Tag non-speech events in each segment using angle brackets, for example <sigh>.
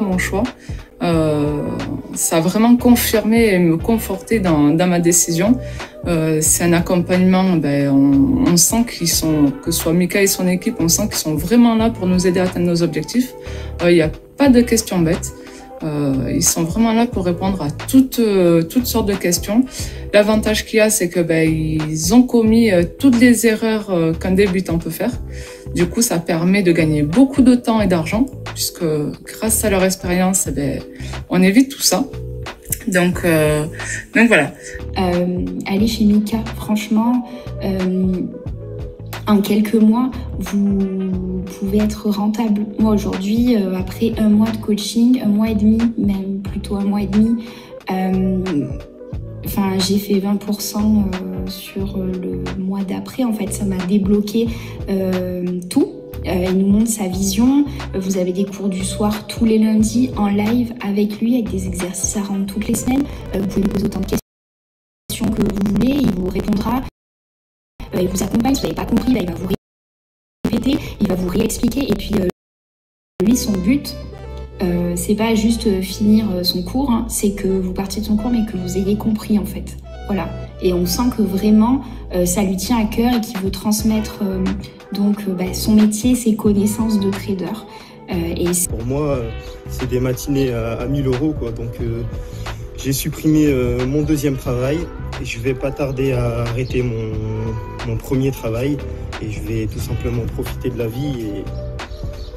mon choix. Euh, ça a vraiment confirmé et me conforté dans, ma décision. Euh, c'est un accompagnement, ben, on, on sent qu'ils sont, que ce soit Mika et son équipe, on sent qu'ils sont vraiment là pour nous aider à atteindre nos objectifs. Euh, il n'y a pas de questions bêtes. ils sont vraiment là pour répondre à toutes, toutes sortes de questions. L'avantage qu'il y a, c'est que ben, ils ont commis toutes les erreurs qu'un débutant peut faire. Du coup, ça permet de gagner beaucoup de temps et d'argent, puisque grâce à leur expérience, eh ben, on évite tout ça. Donc, euh, donc voilà. Euh, allez chez Mika, franchement, euh, en quelques mois, vous pouvez être rentable. Moi aujourd'hui, après un mois de coaching, un mois et demi, même plutôt un mois et demi, Enfin, j'ai fait 20% euh, sur euh, le mois d'après. En fait, ça m'a débloqué euh, tout. il nous montre sa vision. Vous avez des cours du soir tous les lundis en live avec lui, avec des exercices à rendre toutes les semaines. vous pouvez lui poser autant de questions que vous voulez, il vous répondra. il vous accompagne. Si vous n'avez pas compris, bah, il va vous répéter, il va vous réexpliquer. Et puis, lui, son but, euh, c'est pas juste euh, finir euh, son cours, hein. c'est que vous partiez de son cours mais que vous ayez compris en fait. Voilà. Et on sent que vraiment ça lui tient à cœur et qu'il veut transmettre donc bah, son métier, ses connaissances de trader. Et... Pour moi, c'est des matinées à, 1000 euros quoi. Donc j'ai supprimé mon deuxième travail et je vais pas tarder à arrêter mon, mon premier travail et je vais tout simplement profiter de la vie et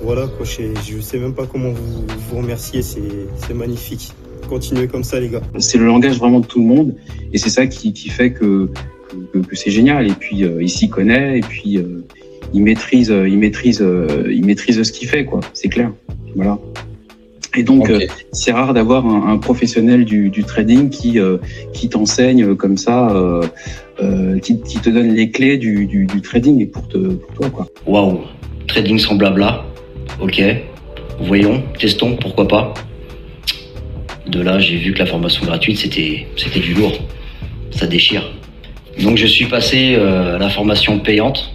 voilà, je ne sais même pas comment vous, vous remercier, c'est magnifique. Continuez comme ça, les gars. C'est le langage vraiment de tout le monde et c'est ça qui, fait que, que, c'est génial. Et puis, euh, il s'y connaît et puis euh, il maîtrise, euh, il maîtrise, il maîtrise ce qu'il fait, quoi. C'est clair. Voilà. Et donc, c'est rare d'avoir un, professionnel du, trading qui, qui t'enseigne comme ça, qui, te donne les clés du, trading et pour, te, pour toi, quoi. Waouh, trading sans blabla. Ok, voyons, testons, pourquoi pas. De là, j'ai vu que la formation gratuite, c'était, du lourd. Ça déchire. Donc je suis passé euh, à la formation payante.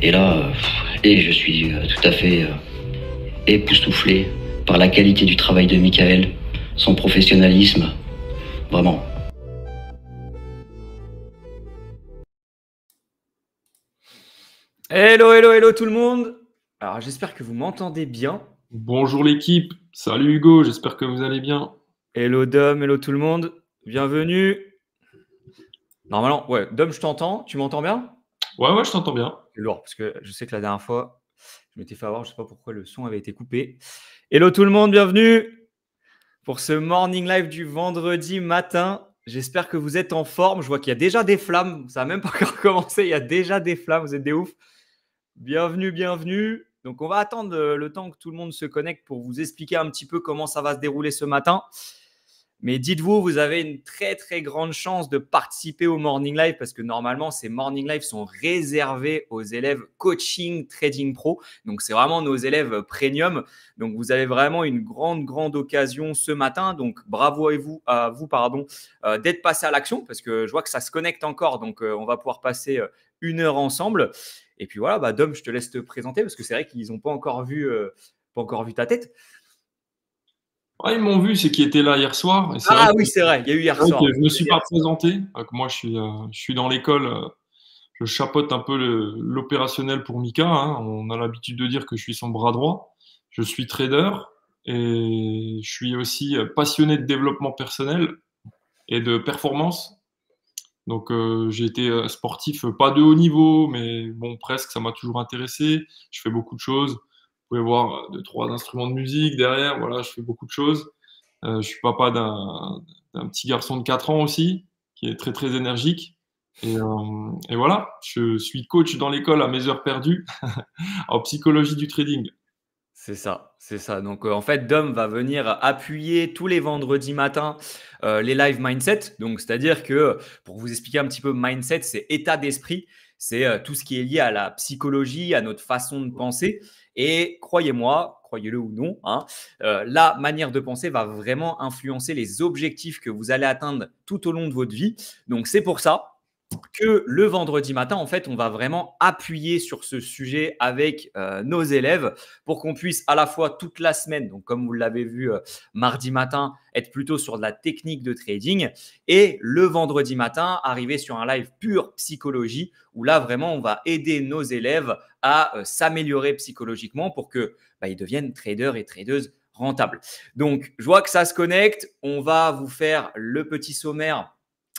Et là, euh, et je suis euh, tout à fait époustouflé par la qualité du travail de Michael, son professionnalisme. Vraiment. Hello, hello, hello tout le monde alors j'espère que vous m'entendez bien. Bonjour l'équipe, salut Hugo, j'espère que vous allez bien. Hello Dom, hello tout le monde, bienvenue. Normalement, ouais, Dom, je t'entends, tu m'entends bien Ouais, ouais, je t'entends bien. lourd, parce que je sais que la dernière fois, je m'étais fait avoir, je ne sais pas pourquoi le son avait été coupé. Hello tout le monde, bienvenue pour ce morning live du vendredi matin. J'espère que vous êtes en forme. Je vois qu'il y a déjà des flammes. Ça n'a même pas encore <laughs> commencé. Il y a déjà des flammes. Vous êtes des oufs. Bienvenue, bienvenue. Donc on va attendre euh, le temps que tout le monde se connecte pour vous expliquer un petit peu comment ça va se dérouler ce matin. Mais dites-vous, vous avez une très très grande chance de participer au Morning Live parce que normalement, ces Morning Live sont réservés aux élèves coaching trading pro. Donc, c'est vraiment nos élèves premium. Donc, vous avez vraiment une grande grande occasion ce matin. Donc, bravo à vous, à vous pardon, euh, d'être passé à l'action parce que je vois que ça se connecte encore. Donc, euh, on va pouvoir passer une heure ensemble. Et puis voilà, bah, Dom, je te laisse te présenter parce que c'est vrai qu'ils n'ont pas encore vu, euh, pas encore vu ta tête. ils m'ont vu, c'est qu'ils étaient là hier soir. ah oui, c'est vrai, il y a eu hier soir. Je ne me suis pas présenté. Ah, moi, je suis, euh, je suis dans l'école. Euh, je chapote un peu l'opérationnel pour Mika. Hein. On a l'habitude de dire que je suis son bras droit. Je suis trader et je suis aussi passionné de développement personnel et de performance. Donc euh, j'ai été euh, sportif, euh, pas de haut niveau, mais bon, presque, ça m'a toujours intéressé. Je fais beaucoup de choses. Vous pouvez voir deux, trois instruments de musique derrière, voilà, je fais beaucoup de choses. je suis papa d'un petit garçon de 4 ans aussi, qui est très très énergique. et voilà, je suis coach dans l'école à mes heures perdues <laughs> en psychologie du trading. C'est ça, c'est ça. Donc euh, en fait, Dom va venir appuyer tous les vendredis matins euh, les live mindset. Donc c'est-à-dire que pour vous expliquer un petit peu mindset, c'est état d'esprit, c'est euh, tout ce qui est lié à la psychologie, à notre façon de penser. Et croyez-moi, croyez-le ou non, hein, la manière de penser va vraiment influencer les objectifs que vous allez atteindre tout au long de votre vie. Donc c'est pour ça que le vendredi matin, en fait, on va vraiment appuyer sur ce sujet avec euh, nos élèves pour qu'on puisse à la fois toute la semaine, donc comme vous l'avez vu euh, mardi matin, être plutôt sur de la technique de trading et le vendredi matin, arriver sur un live pur psychologie où là, vraiment, on va aider nos élèves à euh, s'améliorer psychologiquement pour que bah, ils deviennent traders et tradeuses rentables. Donc, je vois que ça se connecte. On va vous faire le petit sommaire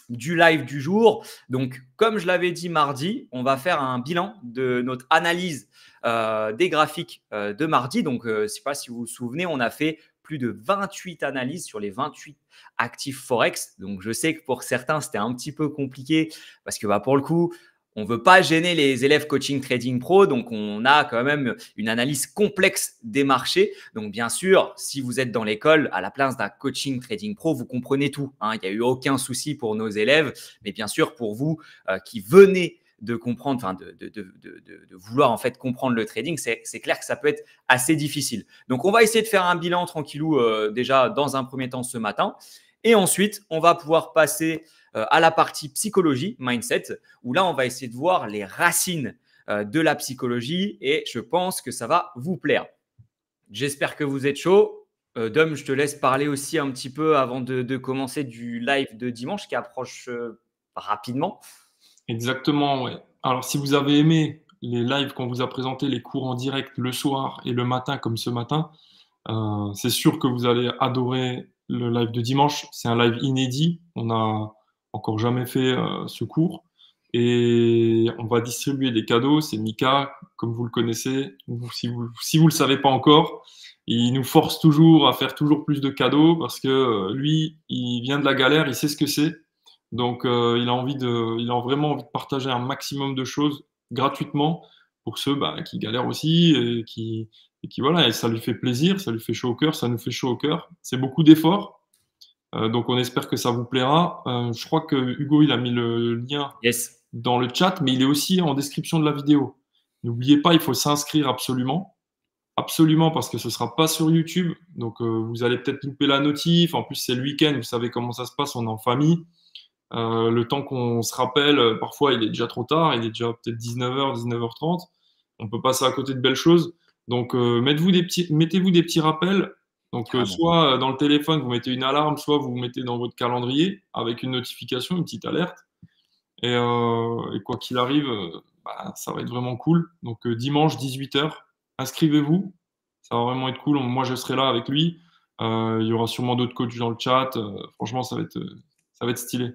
du live du jour. Donc, comme je l'avais dit mardi, on va faire un bilan de notre analyse euh, des graphiques euh, de mardi. Donc, euh, je ne sais pas si vous vous souvenez, on a fait plus de 28 analyses sur les 28 actifs Forex. Donc, je sais que pour certains, c'était un petit peu compliqué parce que bah, pour le coup, on ne veut pas gêner les élèves coaching trading pro, donc on a quand même une analyse complexe des marchés. Donc bien sûr, si vous êtes dans l'école à la place d'un coaching trading pro, vous comprenez tout. Hein. Il n'y a eu aucun souci pour nos élèves, mais bien sûr pour vous euh, qui venez de comprendre, enfin de, vouloir en fait comprendre le trading, c'est clair que ça peut être assez difficile. Donc on va essayer de faire un bilan tranquillou euh, déjà dans un premier temps ce matin, et ensuite on va pouvoir passer euh, à la partie psychologie, mindset, où là, on va essayer de voir les racines euh, de la psychologie et je pense que ça va vous plaire. J'espère que vous êtes chaud. Euh, Dom, je te laisse parler aussi un petit peu avant de, commencer du live de dimanche qui approche rapidement. Exactement, oui. Alors, si vous avez aimé les lives qu'on vous a présentés, les cours en direct le soir et le matin, comme ce matin, c'est sûr que vous allez adorer le live de dimanche. C'est un live inédit. On a encore jamais fait euh, ce cours. Et on va distribuer des cadeaux. C'est Mika, comme vous le connaissez, si vous le savez pas encore. Il nous force toujours à faire toujours plus de cadeaux parce que euh, lui, il vient de la galère, il sait ce que c'est. Donc, euh, il, a envie de, il a vraiment envie de partager un maximum de choses gratuitement pour ceux bah, qui galèrent aussi qui, et qui voilà, et ça lui fait plaisir, ça lui fait chaud au cœur, ça nous fait chaud au cœur. C'est beaucoup d'efforts, euh, donc on espère que ça vous plaira. Euh, je crois que Hugo, il a mis le lien dans le chat, mais il est aussi en description de la vidéo. N'oubliez pas, il faut s'inscrire absolument. Absolument, parce que ce ne sera pas sur YouTube. Donc, euh, vous allez peut-être louper la notif. En plus, c'est le week-end. Vous savez comment ça se passe. On est en famille. le temps qu'on se rappelle, parfois, il est déjà trop tard. Il est déjà peut-être 19h, 19h30. On peut passer à côté de belles choses. Donc, mettez-vous des, mettez des petits rappels. Donc, euh, soit euh, dans le téléphone, vous mettez une alarme, soit vous, vous mettez dans votre calendrier avec une notification, une petite alerte. Et, euh, quoi qu'il arrive, bah, ça va être vraiment cool. Donc, dimanche, 18h, inscrivez-vous. Ça va vraiment être cool. Moi, je serai là avec lui. il y aura sûrement d'autres coachs dans le chat. franchement, ça va être, ça va être stylé.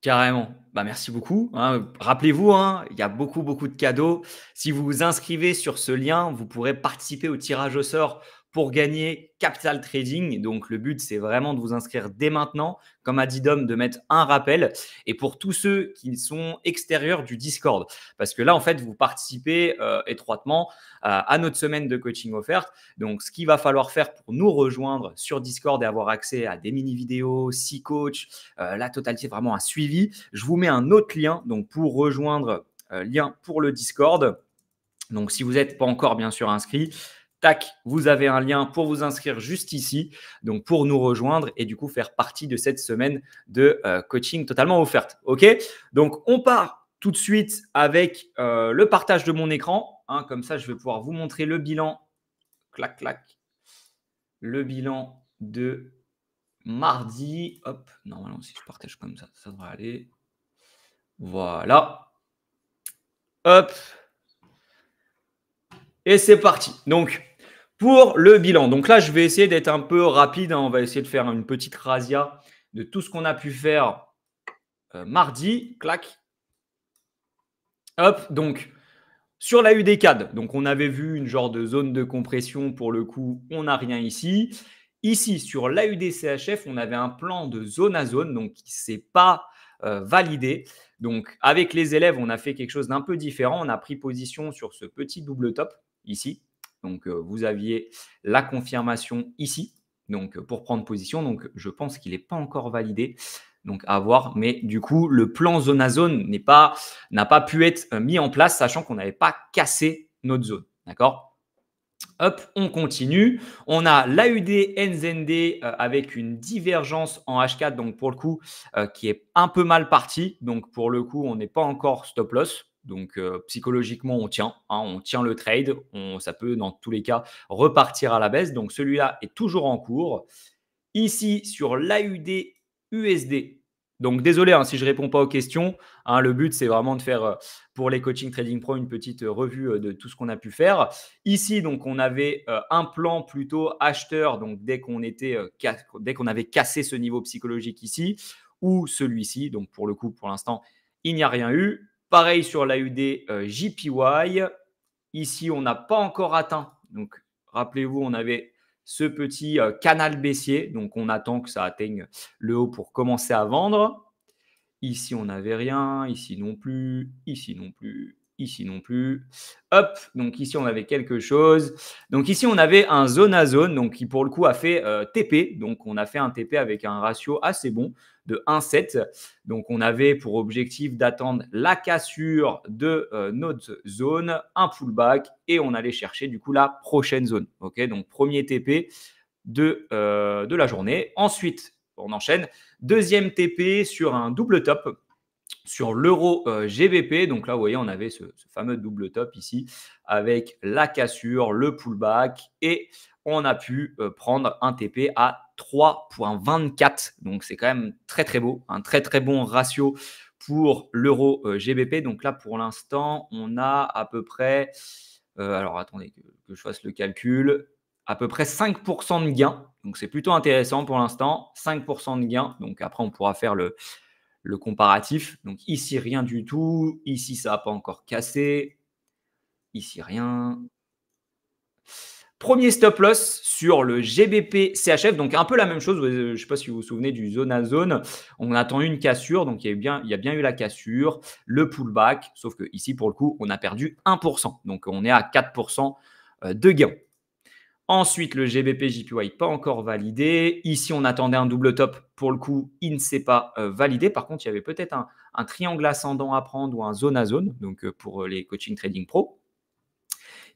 Carrément. Bah, merci beaucoup. Hein. Rappelez-vous, hein, il y a beaucoup, beaucoup de cadeaux. Si vous vous inscrivez sur ce lien, vous pourrez participer au tirage au sort pour gagner Capital Trading. Donc le but, c'est vraiment de vous inscrire dès maintenant, comme a dit Dom, de mettre un rappel. Et pour tous ceux qui sont extérieurs du Discord, parce que là, en fait, vous participez euh, étroitement à notre semaine de coaching offerte. Donc ce qu'il va falloir faire pour nous rejoindre sur Discord et avoir accès à des mini-vidéos, six coachs, euh, la totalité, vraiment un suivi, je vous mets un autre lien donc pour rejoindre, euh, lien pour le Discord. Donc si vous n'êtes pas encore bien sûr inscrit, tac, vous avez un lien pour vous inscrire juste ici, donc pour nous rejoindre et du coup faire partie de cette semaine de euh, coaching totalement offerte. OK Donc on part tout de suite avec euh, le partage de mon écran. Hein, comme ça, je vais pouvoir vous montrer le bilan. Clac, clac. Le bilan de mardi. Hop, normalement, si je partage comme ça, ça devrait aller. Voilà. Hop. Et c'est parti. Donc, pour le bilan. Donc là, je vais essayer d'être un peu rapide. Hein. On va essayer de faire une petite razzia de tout ce qu'on a pu faire euh, mardi. Clac. Hop, donc sur la UDCAD, donc on avait vu une genre de zone de compression pour le coup, on n'a rien ici. Ici, sur la UDCHF, on avait un plan de zone à zone, donc qui ne s'est pas euh, validé. Donc, avec les élèves, on a fait quelque chose d'un peu différent. On a pris position sur ce petit double top ici. Donc, euh, vous aviez la confirmation ici, donc euh, pour prendre position. Donc, je pense qu'il n'est pas encore validé. Donc, à voir. Mais du coup, le plan zone à zone n'a pas, pu être euh, mis en place, sachant qu'on n'avait pas cassé notre zone. D'accord Hop, on continue. On a l'AUD NZND avec une divergence en H4, donc pour le coup, qui est un peu mal parti. Donc pour le coup, on n'est pas encore stop loss. Donc euh, psychologiquement, on tient, hein, on tient le trade, on, ça peut dans tous les cas repartir à la baisse. Donc celui-là est toujours en cours. Ici, sur l'AUD USD, donc désolé hein, si je ne réponds pas aux questions, hein, le but c'est vraiment de faire euh, pour les coaching trading pro une petite euh, revue de tout ce qu'on a pu faire. Ici, donc on avait un plan plutôt acheteur, donc dès qu'on était dès qu'on avait cassé ce niveau psychologique ici, ou celui-ci, donc pour le coup, pour l'instant, il n'y a rien eu. Pareil sur l'AUD euh, JPY. Ici, on n'a pas encore atteint. Donc, rappelez-vous, on avait ce petit euh, canal baissier. Donc, on attend que ça atteigne le haut pour commencer à vendre. Ici, on n'avait rien. Ici non plus. Ici non plus. Ici non plus. Hop. Donc, ici, on avait quelque chose. Donc, ici, on avait un zone à zone. Donc, qui pour le coup a fait euh, TP. Donc, on a fait un TP avec un ratio assez bon de 1,7. Donc, on avait pour objectif d'attendre la cassure de euh, notre zone, un pullback, et on allait chercher du coup la prochaine zone. Ok, donc premier TP de, euh, de la journée. Ensuite, on enchaîne. Deuxième TP sur un double top sur l'euro euh, GVP. GBP. Donc là, vous voyez, on avait ce, ce, fameux double top ici avec la cassure, le pullback et on a pu euh, prendre un TP à 3.24. Donc c'est quand même très très beau, un très très bon ratio pour l'euro euh, GBP. Donc là pour l'instant, on a à peu près, euh, alors attendez que, je fasse le calcul, à peu près 5% de gain. Donc c'est plutôt intéressant pour l'instant, 5% de gain. Donc après on pourra faire le, le comparatif. Donc ici rien du tout, ici ça n'a pas encore cassé, ici rien. Premier stop loss sur le GBP CHF, donc un peu la même chose. Euh, je ne sais pas si vous vous souvenez du zone à zone. On attend une cassure, donc il y a, bien, eu la cassure, le pullback, sauf que ici pour le coup, on a perdu 1%. Donc on est à 4% euh, de gain. Ensuite, le GBP JPY pas encore validé. Ici, on attendait un double top. Pour le coup, il ne s'est pas euh, validé. Par contre, il y avait peut-être un, triangle ascendant à prendre ou un zone à zone, donc pour les coaching trading pro.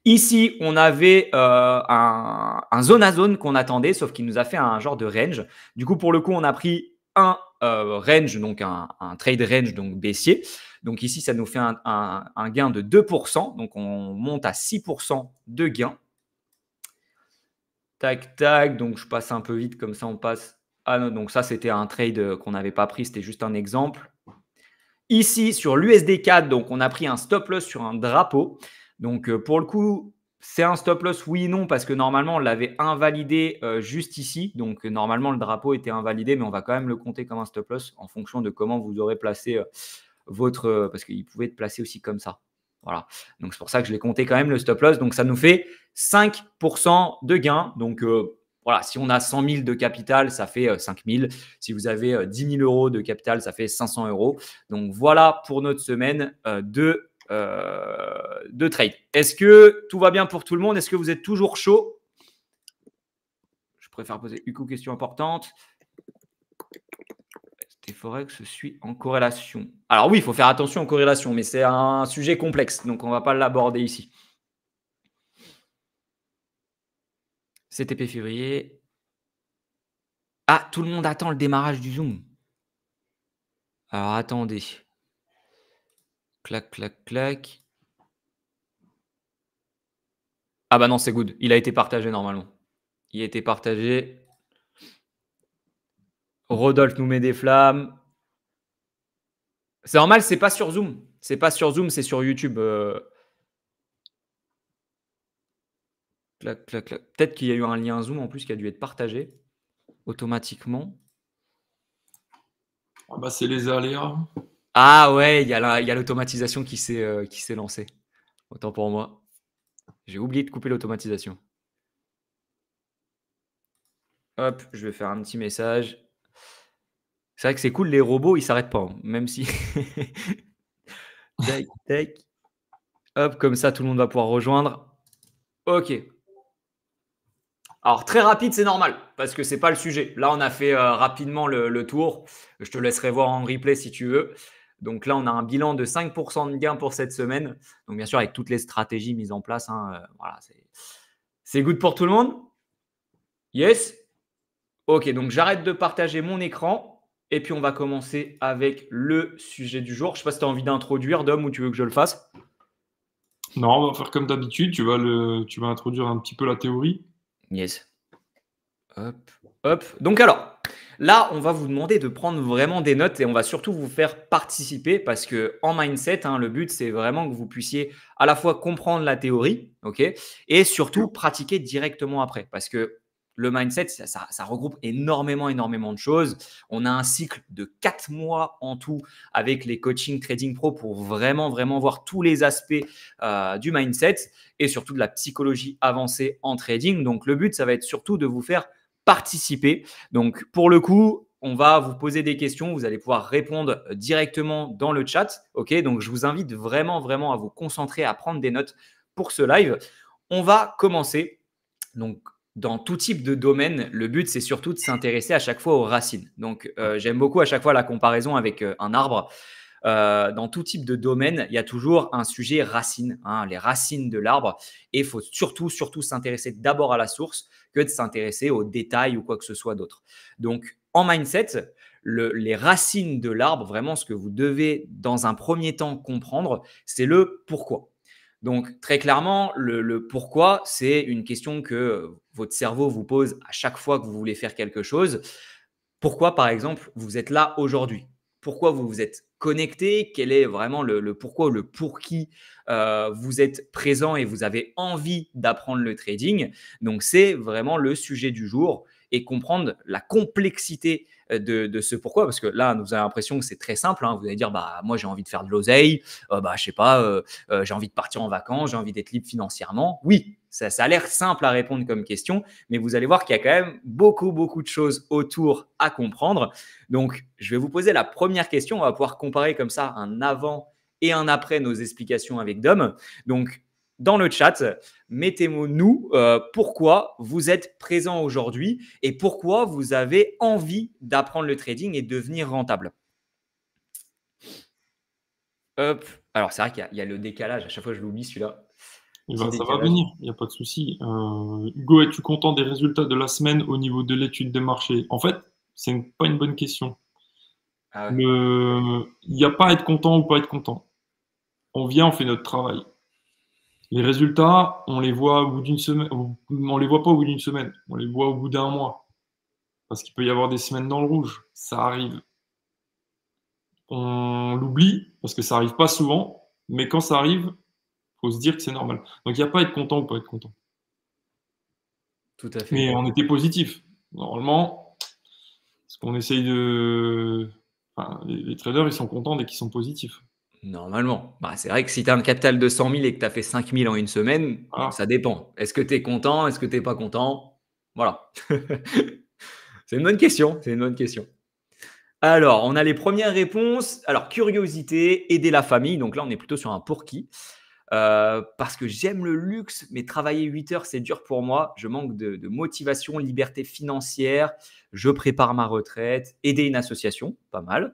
Ici, on avait euh, un, zone à zone qu'on attendait, sauf qu'il nous a fait un genre de range. Du coup, pour le coup, on a pris un euh, range, donc un, trade range, donc baissier. Donc ici, ça nous fait un, gain de 2%. Donc on monte à 6% de gain. Tac, tac. Donc je passe un peu vite, comme ça on passe. Ah donc ça, c'était un trade qu'on n'avait pas pris, c'était juste un exemple. Ici, sur l'USD4, donc on a pris un stop loss sur un drapeau. Donc euh, pour le coup, c'est un stop loss, oui et non, parce que normalement, on l'avait invalidé euh, juste ici. Donc, normalement, le drapeau était invalidé, mais on va quand même le compter comme un stop loss en fonction de comment vous aurez placé euh, votre. parce qu'il pouvait être placé aussi comme ça. Voilà. Donc, c'est pour ça que je l'ai compté quand même le stop loss. Donc, ça nous fait 5% de gain. Donc, voilà, si on a 100 000 de capital, ça fait 5 000. Si vous avez 10 000 euros de capital, ça fait 500 euros. Donc, voilà pour notre semaine de euh, de trade. Est-ce que tout va bien pour tout le monde Est-ce que vous êtes toujours chaud Je préfère poser une question importante. C'était Forex suit en corrélation. Alors oui, il faut faire attention aux corrélation, mais c'est un sujet complexe, donc on ne va pas l'aborder ici. CTP février. Ah, tout le monde attend le démarrage du Zoom. Alors attendez. Clac, clac, clac. Ah bah non, c'est good. Il a été partagé normalement. Il a été partagé. Rodolphe nous met des flammes. C'est normal, c'est pas sur Zoom. C'est pas sur Zoom, c'est sur YouTube. Euh. clac. Peut-être qu'il y a eu un lien Zoom en plus qui a dû être partagé automatiquement. Ah bah c'est les aléas. Ah ouais, il y a l'automatisation euh, qui s'est lancée. Autant pour moi. J'ai oublié de couper l'automatisation. Hop, je vais faire un petit message. C'est vrai que c'est cool, les robots, ils s'arrêtent pas, hein, même si. <laughs> Hop, comme ça, tout le monde va pouvoir rejoindre. Ok. Alors, très rapide, c'est normal, parce que c'est pas le sujet. Là, on a fait euh, rapidement le, tour. Je te laisserai voir en replay si tu veux. Donc là, on a un bilan de 5% de gain pour cette semaine. Donc bien sûr, avec toutes les stratégies mises en place, hein, euh, voilà, c'est good pour tout le monde. Yes Ok, donc j'arrête de partager mon écran et puis on va commencer avec le sujet du jour. Je ne sais pas si tu as envie d'introduire, Dom, ou tu veux que je le fasse Non, on va faire comme d'habitude. Tu, vas tu vas introduire un petit peu la théorie. Yes. Hop, hop. Donc alors, Là, on va vous demander de prendre vraiment des notes et on va surtout vous faire participer parce que en mindset, hein, le but, c'est vraiment que vous puissiez à la fois comprendre la théorie, ok, et surtout pratiquer directement après parce que le mindset, ça, regroupe énormément, énormément de choses. On a un cycle de quatre mois en tout avec les coaching trading pro pour vraiment, vraiment voir tous les aspects euh, du mindset et surtout de la psychologie avancée en trading. Donc, le but, ça va être surtout de vous faire participer. Donc, pour le coup, on va vous poser des questions, vous allez pouvoir répondre euh, directement dans le chat. OK Donc, je vous invite vraiment, vraiment à vous concentrer, à prendre des notes pour ce live. On va commencer. Donc, dans tout type de domaine, le but, c'est surtout de s'intéresser à chaque fois aux racines. Donc, euh, j'aime beaucoup à chaque fois la comparaison avec euh, un arbre. Euh, dans tout type de domaine, il y a toujours un sujet racine, hein. les racines de l'arbre. Et il faut surtout, surtout s'intéresser d'abord à la source que de s'intéresser aux détails ou quoi que ce soit d'autre. Donc, en mindset, les racines de l'arbre, vraiment ce que vous devez dans un premier temps comprendre, c'est le pourquoi. Donc très clairement, le, le pourquoi, c'est une question que votre cerveau vous pose à chaque fois que vous voulez faire quelque chose. Pourquoi, par exemple, vous êtes là aujourd'hui pourquoi vous vous êtes connecté, quel est vraiment le, pourquoi pourquoi, le pour qui euh, vous êtes présent et vous avez envie d'apprendre le trading. Donc c'est vraiment le sujet du jour et comprendre la complexité euh, de, ce pourquoi. Parce que là, nous avons l'impression que c'est très simple. Hein. Vous allez dire, bah, moi, j'ai envie de faire de l'oseille, euh, bah, je sais pas, euh, j'ai envie de partir en vacances, j'ai envie d'être libre financièrement. Oui, ça, ça a l'air simple à répondre comme question, mais vous allez voir qu'il y a quand même beaucoup, beaucoup de choses autour à comprendre. Donc, je vais vous poser la première question. On va pouvoir comparer comme ça un avant et un après nos explications avec Dom. Donc, dans le chat. Mettez-nous moi euh, pourquoi vous êtes présent aujourd'hui et pourquoi vous avez envie d'apprendre le trading et devenir rentable. Alors, c'est vrai qu'il y, a le décalage. À chaque fois, je l'oublie celui-là. Eh ben, ça va venir, il n'y a pas de souci. Euh, Hugo, es-tu content des résultats de la semaine au niveau de l'étude des marchés En fait, ce n'est pas une bonne question. Ah il n'y a pas à être content ou pas être content. On vient, on fait notre travail. Les résultats, on les voit au bout d'une semaine. On les voit pas au bout d'une semaine. On les voit au bout d'un mois. Parce qu'il peut y avoir des semaines dans le rouge. Ça arrive. On l'oublie parce que ça arrive pas souvent. Mais quand ça arrive, faut se dire que c'est normal. Donc il n'y a pas à être content ou pas être content. Tout à fait. Mais on était positif. Normalement, ce qu'on essaye de. les, traders, ils sont contents dès qu'ils sont positifs. Normalement. Bah, c'est vrai que si tu as un capital de 100 000 et que tu as fait 5 000 en une semaine, ah. ça dépend. Est-ce que tu es content Est-ce que tu n'es pas content Voilà. <laughs> c'est une bonne question. C'est une bonne question. Alors, on a les premières réponses. Alors, curiosité, aider la famille. Donc là, on est plutôt sur un pour qui. Euh, parce que j'aime le luxe, mais travailler 8 heures, c'est dur pour moi. Je manque de, de, motivation, liberté financière. Je prépare ma retraite. Aider une association, pas mal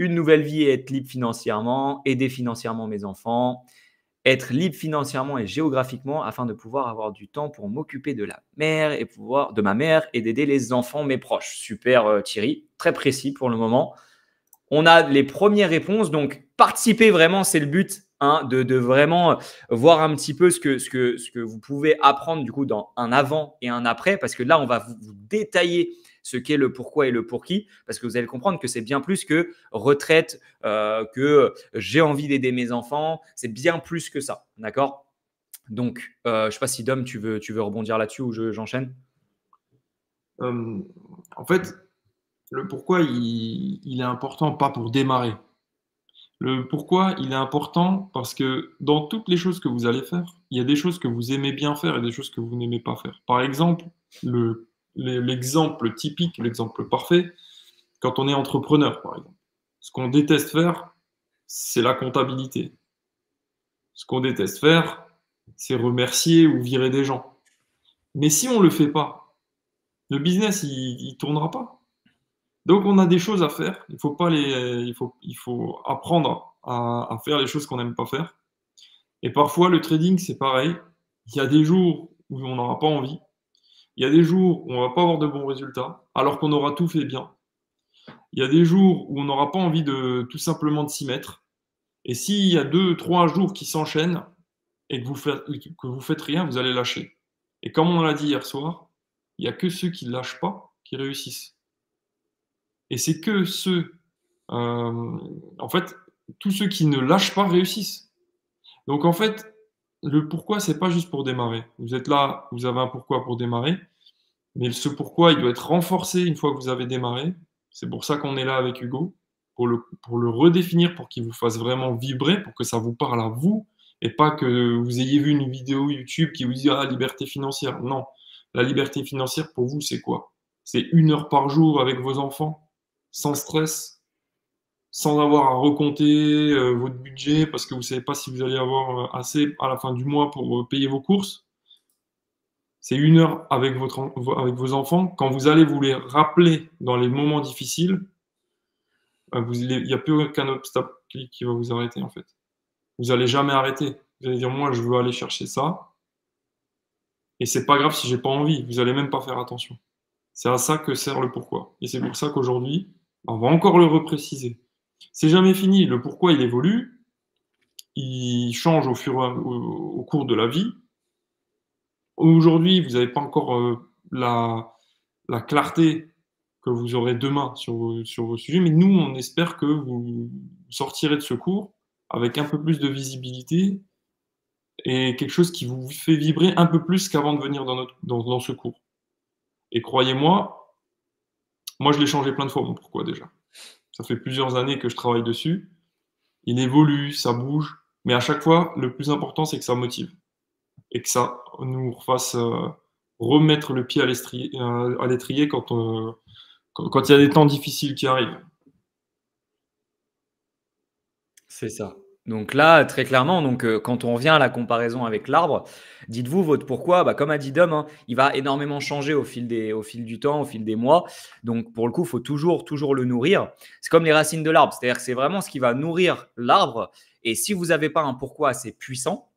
une nouvelle vie et être libre financièrement, aider financièrement mes enfants, être libre financièrement et géographiquement afin de pouvoir avoir du temps pour m'occuper de la mère et pouvoir de ma mère et d'aider les enfants, mes proches. Super euh, Thierry, très précis pour le moment. On a les premières réponses, donc participer vraiment, c'est le but hein, de, vraiment euh, voir un petit peu ce que, ce, que, ce que vous pouvez apprendre du coup dans un avant et un après, parce que là on va vous, détailler ce qu'est le pourquoi et le pour qui, parce que vous allez comprendre que c'est bien plus que retraite, euh, que j'ai envie d'aider mes enfants, c'est bien plus que ça, d'accord Donc, euh, je ne sais pas si Dom, tu veux, tu veux rebondir là-dessus ou j'enchaîne euh, En fait, le pourquoi, il, il est important, pas pour démarrer. Le pourquoi, il est important parce que dans toutes les choses que vous allez faire, il y a des choses que vous aimez bien faire et des choses que vous n'aimez pas faire. Par exemple, le l'exemple typique, l'exemple parfait, quand on est entrepreneur, par exemple. Ce qu'on déteste faire, c'est la comptabilité. Ce qu'on déteste faire, c'est remercier ou virer des gens. Mais si on ne le fait pas, le business, il ne tournera pas. Donc on a des choses à faire. Il faut, pas les, il faut, il faut apprendre à, à faire les choses qu'on n'aime pas faire. Et parfois, le trading, c'est pareil. Il y a des jours où on n'aura pas envie. Il y a des jours où on ne va pas avoir de bons résultats, alors qu'on aura tout fait bien. Il y a des jours où on n'aura pas envie de tout simplement de s'y mettre. Et s'il y a deux, trois jours qui s'enchaînent et que vous, faites, faites rien, vous allez lâcher. Et comme on l'a dit hier soir, il n'y a que ceux qui ne lâchent pas qui réussissent. Et c'est que ceux, euh, en fait, tous ceux qui ne lâchent pas réussissent. Donc en fait, le pourquoi, c'est pas juste pour démarrer. Vous êtes là, vous avez un pourquoi pour démarrer, mais ce pourquoi, il doit être renforcé une fois que vous avez démarré. C'est pour ça qu'on est là avec Hugo, pour le, pour le redéfinir, pour qu'il vous fasse vraiment vibrer, pour que ça vous parle à vous, et pas que vous ayez vu une vidéo YouTube qui vous dit ah, liberté financière. Non, la liberté financière pour vous, c'est quoi C'est une heure par jour avec vos enfants, sans stress, sans avoir à recompter euh, votre budget parce que vous ne savez pas si vous allez avoir euh, assez à la fin du mois pour euh, payer vos courses. C'est une heure avec, votre, avec vos enfants. Quand vous allez vous les rappeler dans les moments difficiles, il n'y a plus qu'un obstacle qui, qui, va vous arrêter en fait. Vous n'allez jamais arrêter. Vous allez dire moi je veux aller chercher ça. Et c'est pas grave si j'ai pas envie. Vous n'allez même pas faire attention. C'est à ça que sert le pourquoi. Et c'est pour ça qu'aujourd'hui, on va encore le repréciser c'est jamais fini. Le pourquoi il évolue, il change au, fur, au cours de la vie. Aujourd'hui, vous n'avez pas encore euh, la, clarté que vous aurez demain sur vos, sur sujets, mais nous, on espère que vous sortirez de ce cours avec un peu plus de visibilité et quelque chose qui vous fait vibrer un peu plus qu'avant de venir dans, notre, dans, dans ce cours. Et croyez-moi, moi je l'ai changé plein de fois, mon pourquoi déjà. Ça fait plusieurs années que je travaille dessus. Il évolue, ça bouge. Mais à chaque fois, le plus important, c'est que ça motive. Et que ça nous fasse euh, remettre le pied à euh, l'étrier euh, quand il y a des temps difficiles qui arrivent. C'est ça. Donc là, très clairement, donc, euh, quand on revient à la comparaison avec l'arbre, dites-vous votre pourquoi. Bah, comme a dit Dom, hein, il va énormément changer au fil, des, au fil du temps, au fil des mois. Donc pour le coup, il faut toujours, toujours le nourrir. C'est comme les racines de l'arbre, c'est-à-dire que c'est vraiment ce qui va nourrir l'arbre. Et si vous n'avez pas un pourquoi assez puissant,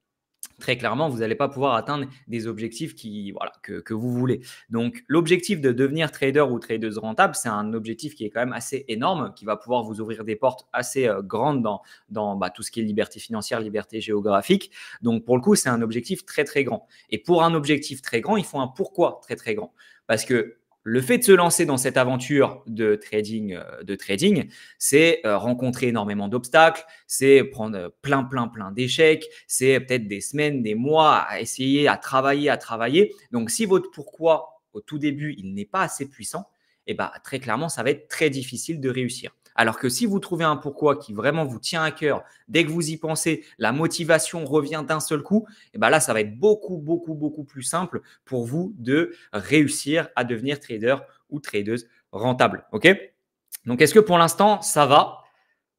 très clairement, vous n'allez pas pouvoir atteindre des objectifs qui, voilà, que, vous voulez. Donc, l'objectif de devenir trader ou tradeuse rentable, c'est un objectif qui est quand même assez énorme, qui va pouvoir vous ouvrir des portes assez euh, grandes dans, dans bah, tout ce qui est liberté financière, liberté géographique. Donc, pour le coup, c'est un objectif très, très grand. Et pour un objectif très grand, il faut un pourquoi très, très grand. Parce que le fait de se lancer dans cette aventure de trading, euh, de trading, c'est euh, rencontrer énormément d'obstacles, c'est prendre euh, plein, plein, plein d'échecs, c'est peut-être des semaines, des mois à essayer, à travailler, à travailler. Donc, si votre pourquoi au tout début, il n'est pas assez puissant, eh ben, très clairement, ça va être très difficile de réussir. Alors que si vous trouvez un pourquoi qui vraiment vous tient à cœur, dès que vous y pensez, la motivation revient d'un seul coup, et eh ben là, ça va être beaucoup, beaucoup, beaucoup plus simple pour vous de réussir à devenir trader ou tradeuse rentable. OK Donc, est-ce que pour l'instant, ça va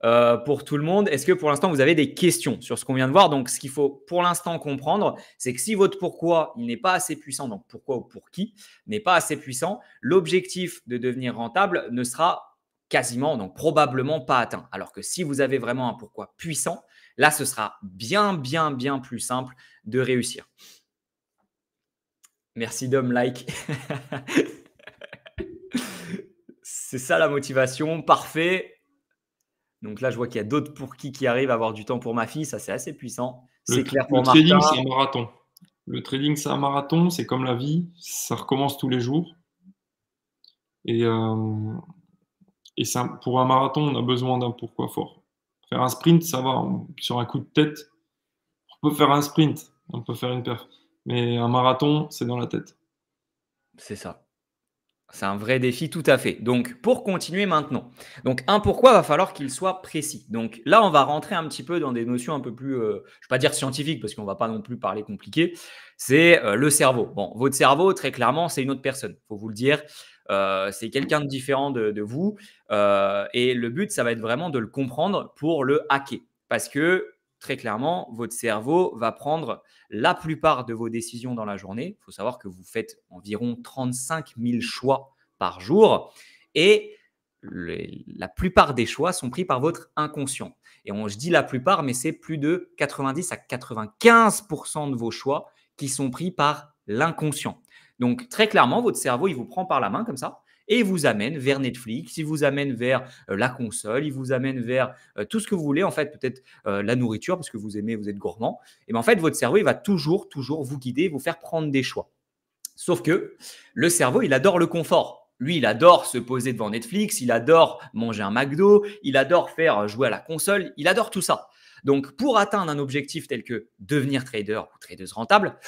euh, pour tout le monde. Est-ce que pour l'instant, vous avez des questions sur ce qu'on vient de voir Donc, ce qu'il faut pour l'instant comprendre, c'est que si votre pourquoi, il n'est pas assez puissant, donc pourquoi ou pour qui, n'est pas assez puissant, l'objectif de devenir rentable ne sera quasiment, donc probablement pas atteint. Alors que si vous avez vraiment un pourquoi puissant, là, ce sera bien, bien, bien plus simple de réussir. Merci d'homme like. <laughs> C'est ça la motivation, parfait. Donc là, je vois qu'il y a d'autres pour qui qui arrivent à avoir du temps pour ma fille, ça c'est assez puissant. C'est clair pour le Trading, c'est un marathon. Le trading, c'est un marathon, c'est comme la vie, ça recommence tous les jours. Et euh, et pour un marathon, on a besoin d'un pourquoi fort. Faire un sprint, ça va. sur un coup de tête, on peut faire un sprint, on peut faire une perf. Mais un marathon, c'est dans la tête. C'est ça. C'est un vrai défi, tout à fait. Donc, pour continuer maintenant. Donc, un pourquoi, va falloir qu'il soit précis. Donc, là, on va rentrer un petit peu dans des notions un peu plus, euh, je ne vais pas dire scientifiques, parce qu'on ne va pas non plus parler compliqué. C'est euh, le cerveau. Bon, votre cerveau, très clairement, c'est une autre personne. Il faut vous le dire. Euh, c'est quelqu'un de différent de, vous. Euh, et le but, ça va être vraiment de le comprendre pour le hacker. Parce que très clairement, votre cerveau va prendre la plupart de vos décisions dans la journée. Il faut savoir que vous faites environ 35 000 choix par jour. Et la plupart des choix sont pris par votre inconscient. Et on, je dis la plupart, mais c'est plus de 90 à 95 de vos choix qui sont pris par l'inconscient. Donc très clairement, votre cerveau, il vous prend par la main comme ça et il vous amène vers Netflix, il vous amène vers euh, la console, il vous amène vers euh, tout ce que vous voulez, en fait, peut-être euh, la nourriture, parce que vous aimez, vous êtes gourmand. Et bien, en fait, votre cerveau, il va toujours, toujours vous guider, vous faire prendre des choix. Sauf que le cerveau, il adore le confort. Lui, il adore se poser devant Netflix, il adore manger un McDo, il adore faire jouer à la console, il adore tout ça. Donc, pour atteindre un objectif tel que devenir trader ou tradeuse rentable,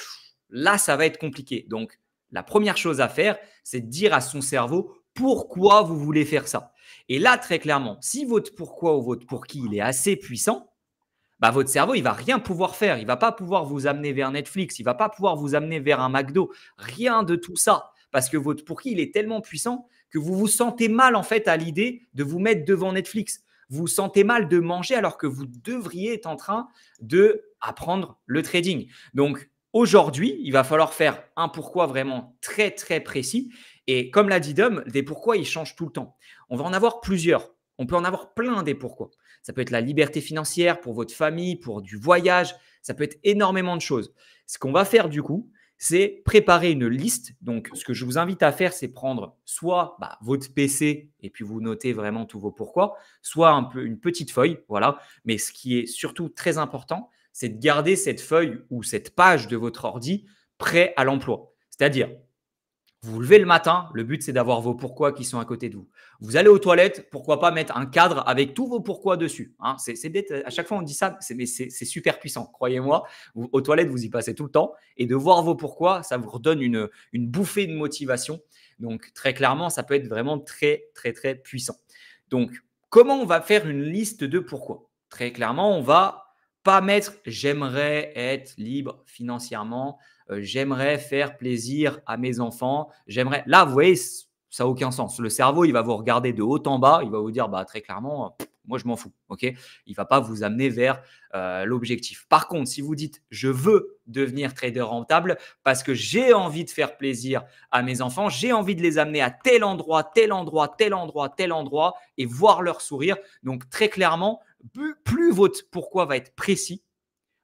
là, ça va être compliqué. Donc, la première chose à faire, c'est de dire à son cerveau pourquoi vous voulez faire ça. Et là, très clairement, si votre pourquoi ou votre pour qui il est assez puissant, bah, votre cerveau, il va rien pouvoir faire. Il va pas pouvoir vous amener vers Netflix. Il va pas pouvoir vous amener vers un McDo. Rien de tout ça. Parce que votre pour qui il est tellement puissant que vous vous sentez mal en fait à l'idée de vous mettre devant Netflix. Vous vous sentez mal de manger alors que vous devriez être en train de apprendre le trading. Donc, Aujourd'hui, il va falloir faire un pourquoi vraiment très très précis. Et comme l'a dit Dom, des pourquoi, ils changent tout le temps. On va en avoir plusieurs. On peut en avoir plein des pourquoi. Ça peut être la liberté financière pour votre famille, pour du voyage. Ça peut être énormément de choses. Ce qu'on va faire du coup, c'est préparer une liste. Donc, ce que je vous invite à faire, c'est prendre soit bah, votre PC et puis vous notez vraiment tous vos pourquoi, soit un peu une petite feuille, voilà. Mais ce qui est surtout très important, c'est de garder cette feuille ou cette page de votre ordi prêt à l'emploi. C'est-à-dire, vous levez le matin, le but c'est d'avoir vos pourquoi qui sont à côté de vous. Vous allez aux toilettes, pourquoi pas mettre un cadre avec tous vos pourquoi dessus. Hein, c'est bête, à chaque fois on dit ça, mais c'est super puissant, croyez-moi. Aux toilettes, vous y passez tout le temps. Et de voir vos pourquoi, ça vous redonne une, une bouffée de motivation. Donc très clairement, ça peut être vraiment très, très, très puissant. Donc, comment on va faire une liste de pourquoi Très clairement, on va pas mettre j'aimerais être libre financièrement, euh, j'aimerais faire plaisir à mes enfants, j'aimerais. Là, vous voyez, ça n'a aucun sens. Le cerveau, il va vous regarder de haut en bas, il va vous dire bah, très clairement, euh, moi je m'en fous. ok il va pas vous amener vers euh, l'objectif. Par contre, si vous dites je veux devenir trader rentable parce que j'ai envie de faire plaisir à mes enfants, j'ai envie de les amener à tel endroit, tel endroit, tel endroit, tel endroit et voir leur sourire. Donc très clairement, plus, votre pourquoi va être précis,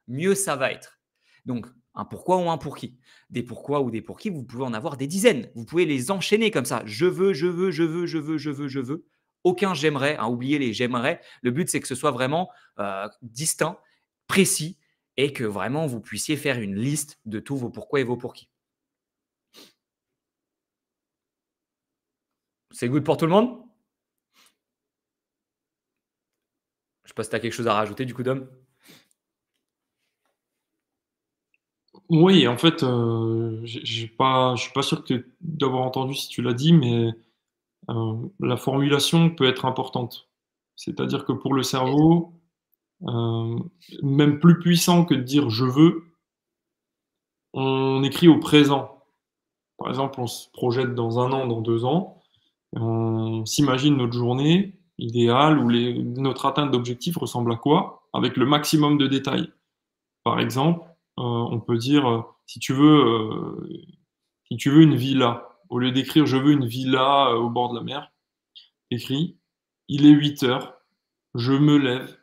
mieux ça va être. Donc, un pourquoi ou un pour qui. Des pourquoi ou des pour qui, vous pouvez en avoir des dizaines. Vous pouvez les enchaîner comme ça. Je veux, je veux, je veux, je veux, je veux, je veux. Aucun j'aimerais, à hein, oubliez les j'aimerais. Le but, c'est que ce soit vraiment euh, distinct, précis et que vraiment vous puissiez faire une liste de tous vos pourquoi et vos pour qui. C'est good pour tout le monde Je sais pas si tu as quelque chose à rajouter du coup Dom. Oui, en fait, euh, je pas, suis pas sûr d'avoir entendu si tu l'as dit, mais euh, la formulation peut être importante. C'est-à-dire que pour le cerveau, euh, même plus puissant que de dire je veux, on écrit au présent. Par exemple, on se projette dans un an, dans deux ans, on s'imagine notre journée, idéal ou notre atteinte d'objectif ressemble à quoi avec le maximum de détails. Par exemple, euh, on peut dire euh, si tu veux euh, si tu veux une villa au lieu d'écrire je veux une villa au bord de la mer, écris il est 8 heures, je me lève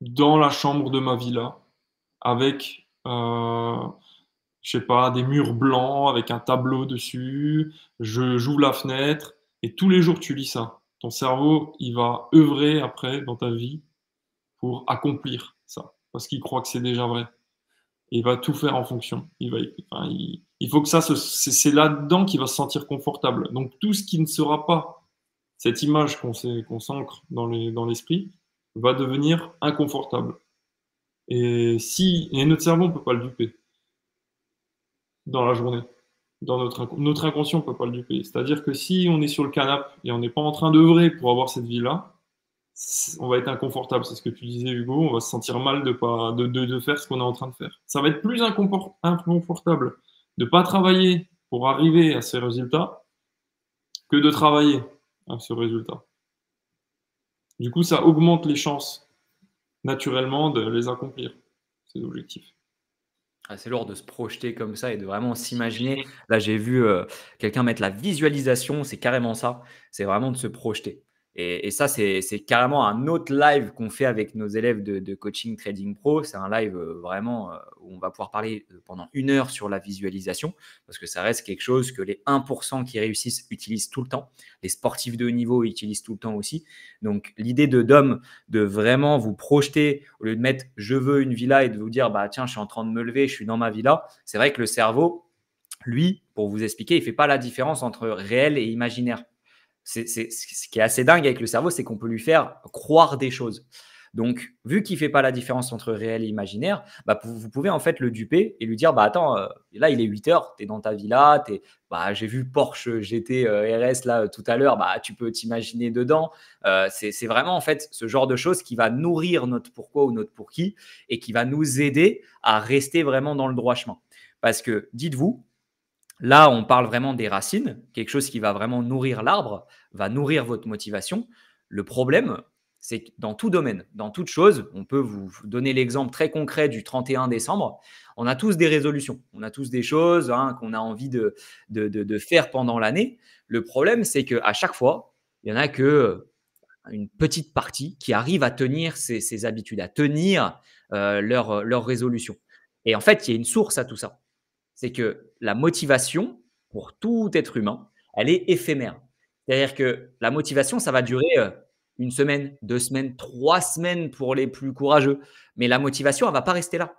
dans la chambre de ma villa avec je sais pas des murs blancs avec un tableau dessus, je j'ouvre la fenêtre et tous les jours tu lis ça ton cerveau, il va œuvrer après dans ta vie pour accomplir ça, parce qu'il croit que c'est déjà vrai. Et il va tout faire en fonction. Il, va, il, faut que ça, c'est là-dedans qu'il va se sentir confortable. Donc tout ce qui ne sera pas cette image qu'on s'ancre dans l'esprit va devenir inconfortable. Et si et notre cerveau, ne peut pas le duper dans la journée dans notre, notre inconscient, ne peut pas le duper. C'est-à-dire que si on est sur le canapé et on n'est pas en train d'œuvrer pour avoir cette vie-là, on va être inconfortable. C'est ce que tu disais, Hugo. On va se sentir mal de, pas, de, de, de faire ce qu'on est en train de faire. Ça va être plus inconfortable de ne pas travailler pour arriver à ces résultats que de travailler à ce résultat. Du coup, ça augmente les chances naturellement de les accomplir, ces objectifs. C'est lourd de se projeter comme ça et de vraiment s'imaginer. Là, j'ai vu euh, quelqu'un mettre la visualisation, c'est carrément ça. C'est vraiment de se projeter. Et, ça, c'est carrément un autre live qu'on fait avec nos élèves de, coaching Trading Pro. C'est un live euh, vraiment euh, où on va pouvoir parler euh, pendant une heure sur la visualisation, parce que ça reste quelque chose que les 1% qui réussissent utilisent tout le temps. Les sportifs de haut niveau utilisent tout le temps aussi. Donc l'idée de Dom de vraiment vous projeter, au lieu de mettre je veux une villa et de vous dire bah tiens, je suis en train de me lever, je suis dans ma villa, c'est vrai que le cerveau, lui, pour vous expliquer, il ne fait pas la différence entre réel et imaginaire c'est, ce qui est assez dingue avec le cerveau, c'est qu'on peut lui faire croire des choses. Donc, vu qu'il fait pas la différence entre réel et imaginaire, bah, vous pouvez en fait le duper et lui dire bah attends, euh, là il est 8 heures, tu es dans ta villa, t'es, bah, j'ai vu Porsche euh, GT euh, RS là tout à l'heure, bah, tu peux t'imaginer dedans. c'est vraiment en fait ce genre de choses qui va nourrir notre pourquoi ou notre pour qui et qui va nous aider à rester vraiment dans le droit chemin. Parce que dites-vous, Là, on parle vraiment des racines, quelque chose qui va vraiment nourrir l'arbre, va nourrir votre motivation. Le problème, c'est que dans tout domaine, dans toute chose, on peut vous donner l'exemple très concret du 31 décembre, on a tous des résolutions, on a tous des choses hein, qu'on a envie de, faire pendant l'année. Le problème, c'est qu'à chaque fois, il n'y en a que euh, une petite partie qui arrive à tenir ses, habitudes, à tenir leurs leur, leur résolution. Et en fait, il y a une source à tout ça c'est que la motivation, pour tout être humain, elle est éphémère. C'est-à-dire que la motivation, ça va durer euh, une semaine, deux semaines, trois semaines pour les plus courageux. Mais la motivation, elle ne va pas rester là.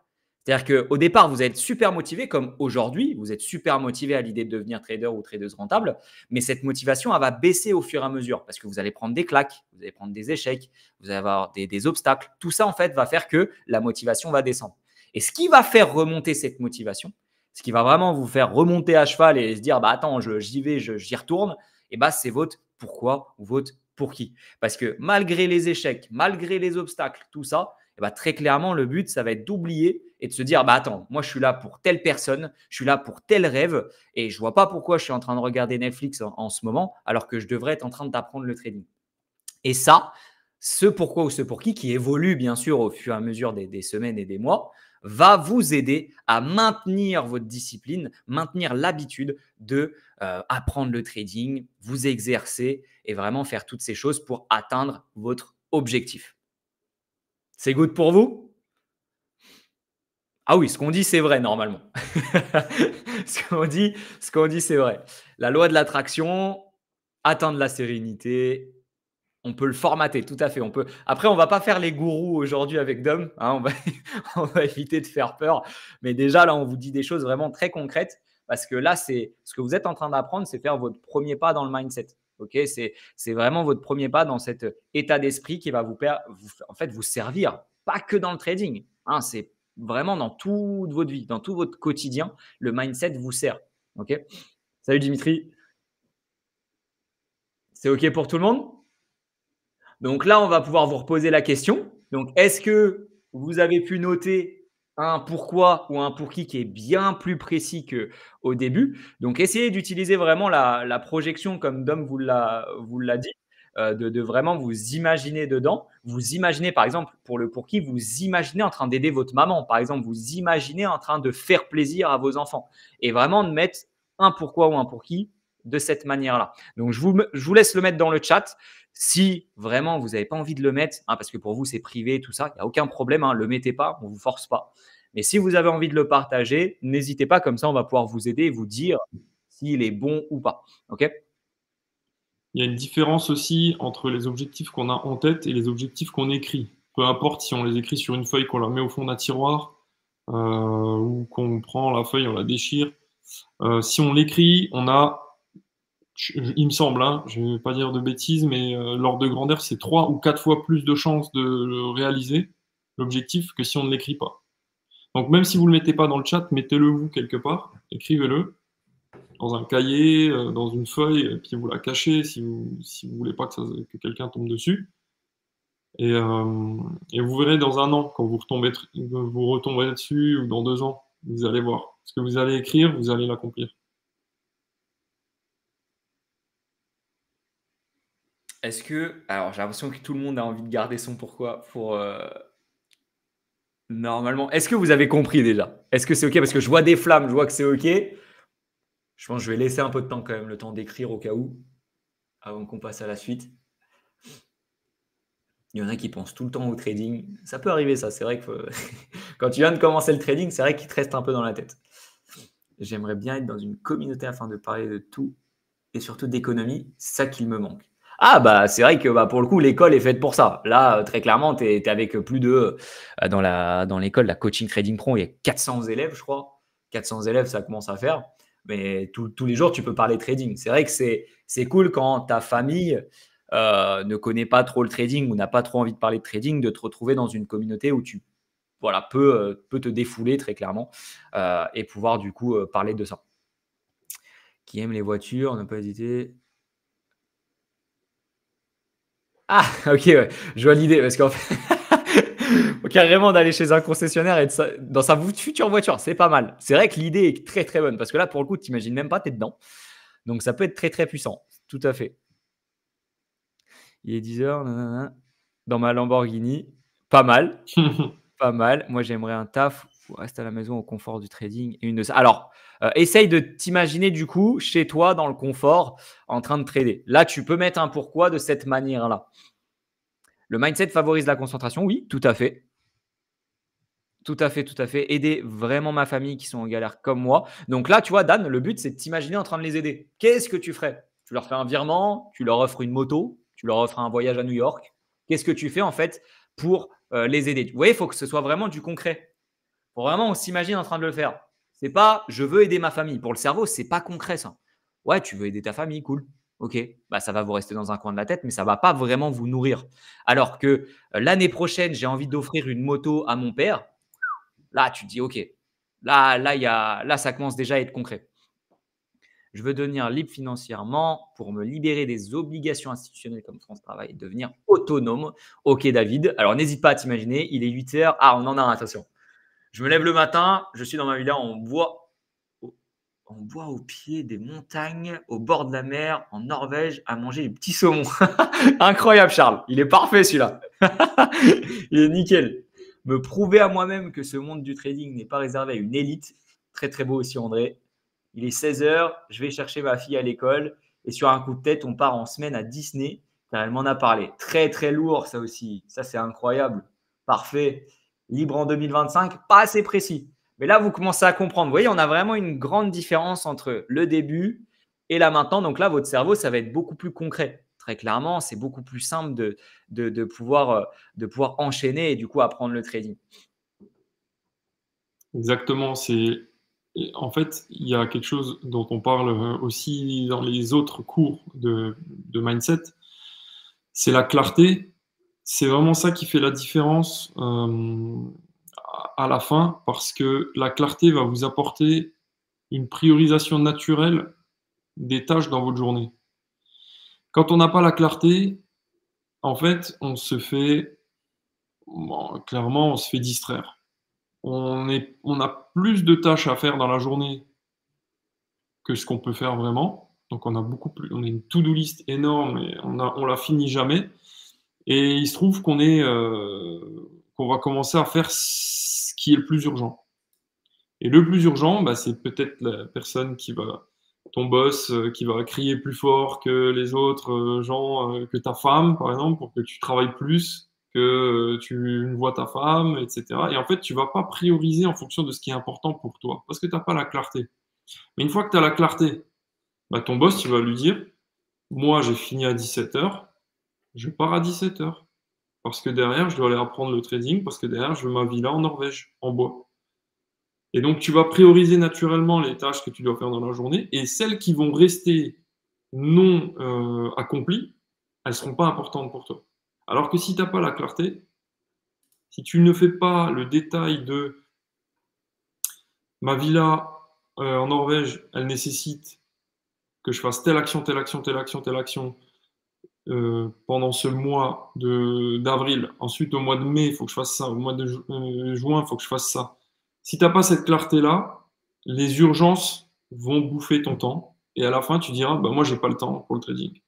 C'est-à-dire qu'au départ, vous êtes super motivé, comme aujourd'hui, vous êtes super motivé à l'idée de devenir trader ou tradeuse rentable, mais cette motivation, elle va baisser au fur et à mesure parce que vous allez prendre des claques, vous allez prendre des échecs, vous allez avoir des, des obstacles. Tout ça, en fait, va faire que la motivation va descendre. Et ce qui va faire remonter cette motivation, ce qui va vraiment vous faire remonter à cheval et se dire bah attends, j'y vais, j'y retourne, et eh bah ben, c'est votre pourquoi ou votre pour qui. Parce que malgré les échecs, malgré les obstacles, tout ça, et eh ben, très clairement, le but, ça va être d'oublier et de se dire bah attends, moi je suis là pour telle personne, je suis là pour tel rêve, et je vois pas pourquoi je suis en train de regarder Netflix en, ce moment, alors que je devrais être en train d'apprendre le trading. Et ça, ce pourquoi ou ce pour qui, qui évolue bien sûr au fur et à mesure des semaines et des mois, va vous aider à maintenir votre discipline, maintenir l'habitude de euh, apprendre le trading, vous exercer et vraiment faire toutes ces choses pour atteindre votre objectif. C'est good pour vous Ah oui, ce qu'on dit, c'est vrai normalement. <laughs> dit, ce qu'on dit, c'est vrai. La loi de l'attraction, atteindre la sérénité on peut le formater, tout à fait. On peut. Après, on va pas faire les gourous aujourd'hui avec Dom. Hein, <laughs> on, va... éviter de faire peur. Mais déjà, là, on vous dit des choses vraiment très concrètes parce que là, c'est ce que vous êtes en train d'apprendre, c'est faire votre premier pas dans le mindset. Ok, c'est vraiment votre premier pas dans cet état d'esprit qui va vous, en fait, vous servir, pas que dans le trading. Hein, c'est vraiment dans toute votre vie, dans tout votre quotidien, le mindset vous sert. Ok. Salut Dimitri. C'est ok pour tout le monde? Donc là, on va pouvoir vous reposer la question. Donc, est-ce que vous avez pu noter un pourquoi ou un pour qui qui est bien plus précis qu'au début Donc, essayez d'utiliser vraiment la, projection comme Dom vous l'a dit. Euh, de, vraiment vous imaginer dedans. Vous imaginez, par exemple, pour le pour qui, vous imaginez en train d'aider votre maman. Par exemple, vous imaginez en train de faire plaisir à vos enfants. Et vraiment de mettre un pourquoi ou un pour qui de cette manière-là. Donc, je vous laisse le mettre dans le chat. Si vraiment vous n'avez pas envie de le mettre, hein, parce que pour vous c'est privé, tout ça, il n'y a aucun problème, ne hein, le mettez pas, on ne vous force pas. Mais si vous avez envie de le partager, n'hésitez pas, comme ça on va pouvoir vous aider et vous dire s'il est bon ou pas. OK Il y a une différence aussi entre les objectifs qu'on a en tête et les objectifs qu'on écrit. Peu importe si on les écrit sur une feuille, qu'on la met au fond d'un tiroir, euh, ou qu'on prend la feuille, on la déchire. Euh, si on l'écrit, on a il me semble, hein, je ne vais pas dire de bêtises, mais euh, l'ordre de grandeur, c'est trois ou quatre fois plus de chances de réaliser l'objectif que si on ne l'écrit pas. Donc même si vous ne le mettez pas dans le chat, mettez-le vous quelque part, écrivez-le dans un cahier, euh, dans une feuille, et euh, puis vous la cachez si vous ne voulez pas que, quelqu'un tombe dessus. Et, vous verrez dans un an, quand vous, retombez, vous retomberez dessus, ou dans deux ans, vous allez voir. Ce que vous allez écrire, vous allez l'accomplir. Est-ce que. Alors, j'ai l'impression que tout le monde a envie de garder son pourquoi pour. Euh, normalement. Est-ce que vous avez compris déjà Est-ce que c'est OK Parce que je vois des flammes, je vois que c'est OK. Je pense que je vais laisser un peu de temps quand même, le temps d'écrire au cas où, avant qu'on passe à la suite. Il y en a qui pensent tout le temps au trading. Ça peut arriver, ça. C'est vrai que <laughs> quand tu viens de commencer le trading, c'est vrai qu'il te reste un peu dans la tête. J'aimerais bien être dans une communauté afin de parler de tout et surtout d'économie. ça qu'il me manque. Ah, bah, c'est vrai que bah, pour le coup, l'école est faite pour ça. Là, euh, très clairement, tu es, avec euh, plus de. Euh, dans la dans l'école la coaching trading pro, il y a 400 élèves, je crois. 400 élèves, ça commence à faire. Mais tous les jours, tu peux parler trading. C'est vrai que c'est cool quand ta famille ne connaît pas trop le trading ou n'a pas trop envie de parler de trading, de te retrouver dans une communauté où tu voilà, peux, te défouler très clairement et pouvoir du coup parler de ça. Qui aime les voitures, ne pas hésiter. Ah, <laughs> ok, ouais. je vois l'idée, parce qu'en fait, <laughs> carrément d'aller chez un concessionnaire et dans sa future voiture, c'est pas mal. C'est vrai que l'idée est très très bonne, parce que là, pour le coup, tu même pas, tu es dedans. Donc ça peut être très très puissant, tout à fait. Il est 10h, dans ma Lamborghini, pas mal, <laughs> pas mal. Moi, j'aimerais un taf, reste à la maison au confort du trading et une Alors, euh, essaye de t'imaginer du coup chez toi dans le confort en train de trader. Là, tu peux mettre un pourquoi de cette manière-là. Le mindset favorise la concentration, oui, tout à fait. Tout à fait, tout à fait. Aider vraiment ma famille qui sont en galère comme moi. Donc là, tu vois, Dan, le but, c'est de t'imaginer en train de les aider. Qu'est-ce que tu ferais Tu leur fais un virement, tu leur offres une moto, tu leur offres un voyage à New York. Qu'est-ce que tu fais en fait pour euh, les aider Vous voyez, il faut que ce soit vraiment du concret. vraiment on s'imagine en train de le faire. C'est pas je veux aider ma famille. Pour le cerveau, c'est pas concret ça. Ouais, tu veux aider ta famille, cool. Ok, bah, ça va vous rester dans un coin de la tête, mais ça va pas vraiment vous nourrir. Alors que euh, l'année prochaine, j'ai envie d'offrir une moto à mon père. Là, tu te dis, ok, là, là, y a, là, ça commence déjà à être concret. Je veux devenir libre financièrement pour me libérer des obligations institutionnelles comme France Travail et devenir autonome. Ok, David. Alors, n'hésite pas à t'imaginer. Il est 8 heures. Ah, on en a attention. Je me lève le matin, je suis dans ma villa, on voit, on boit au pied des montagnes, au bord de la mer, en Norvège, à manger des petits saumons. <laughs> Incroyable, Charles. Il est parfait, celui-là. <laughs> il est nickel. Me prouver à moi-même que ce monde du trading n'est pas réservé à une élite. Très, très beau aussi, André. Il est 16 heures, je vais chercher ma fille à l'école. Et sur un coup de tête, on part en semaine à Disney, car elle m'en a parlé. Très, très lourd, ça aussi. Ça, c'est incroyable. Parfait libre en 2025, pas assez précis. Mais là, vous commencez à comprendre. Vous voyez, on a vraiment une grande différence entre le début et là maintenant. Donc là, votre cerveau, ça va être beaucoup plus concret. Très clairement, c'est beaucoup plus simple de, pouvoir, euh, de pouvoir enchaîner et du coup apprendre le trading. Exactement. C'est en fait, il y a quelque chose dont on parle euh, aussi dans les autres cours de mindset, c'est la clarté c'est vraiment ça qui fait la différence euh, à la fin, parce que la clarté va vous apporter une priorisation naturelle des tâches dans votre journée. Quand on n'a pas la clarté, en fait, on se fait, clairement, on se fait distraire. On, est, on a plus de tâches à faire dans la journée que ce qu'on peut faire vraiment. Donc on a beaucoup plus, on a une to-do list énorme et on, ne on la finit jamais. Et il se trouve qu'on est, euh, qu'on va commencer à faire ce qui est le plus urgent. Et le plus urgent, bah, c'est peut-être la personne qui va, ton boss, euh, qui va crier plus fort que les autres euh, gens, que ta femme, par exemple, pour que tu travailles plus, que tu vois ta femme, etc. Et en fait, tu vas pas prioriser en fonction de ce qui est important pour toi, parce que tu n'as pas la clarté. Mais une fois que tu as la clarté, bah, ton boss, tu vas lui dire, moi, j'ai fini à 17 heures je pars à 17h. Parce que derrière, je dois aller apprendre le trading, parce que derrière, je veux ma villa en Norvège, en bois. Et donc, tu vas prioriser naturellement les tâches que tu dois faire dans la journée, et celles qui vont rester non euh, accomplies, elles ne seront pas importantes pour toi. Alors que si tu n'as pas la clarté, si tu ne fais pas le détail de ma villa euh, en Norvège, elle nécessite que je fasse telle action, telle action, telle action, telle action, euh, pendant ce mois d'avril. Ensuite, au mois de mai, il faut que je fasse ça. Au mois de euh, juin, il faut que je fasse ça. Si tu n'as pas cette clarté-là, les urgences vont bouffer ton temps. Et à la fin, tu diras, bah, moi, j'ai pas le temps pour le trading.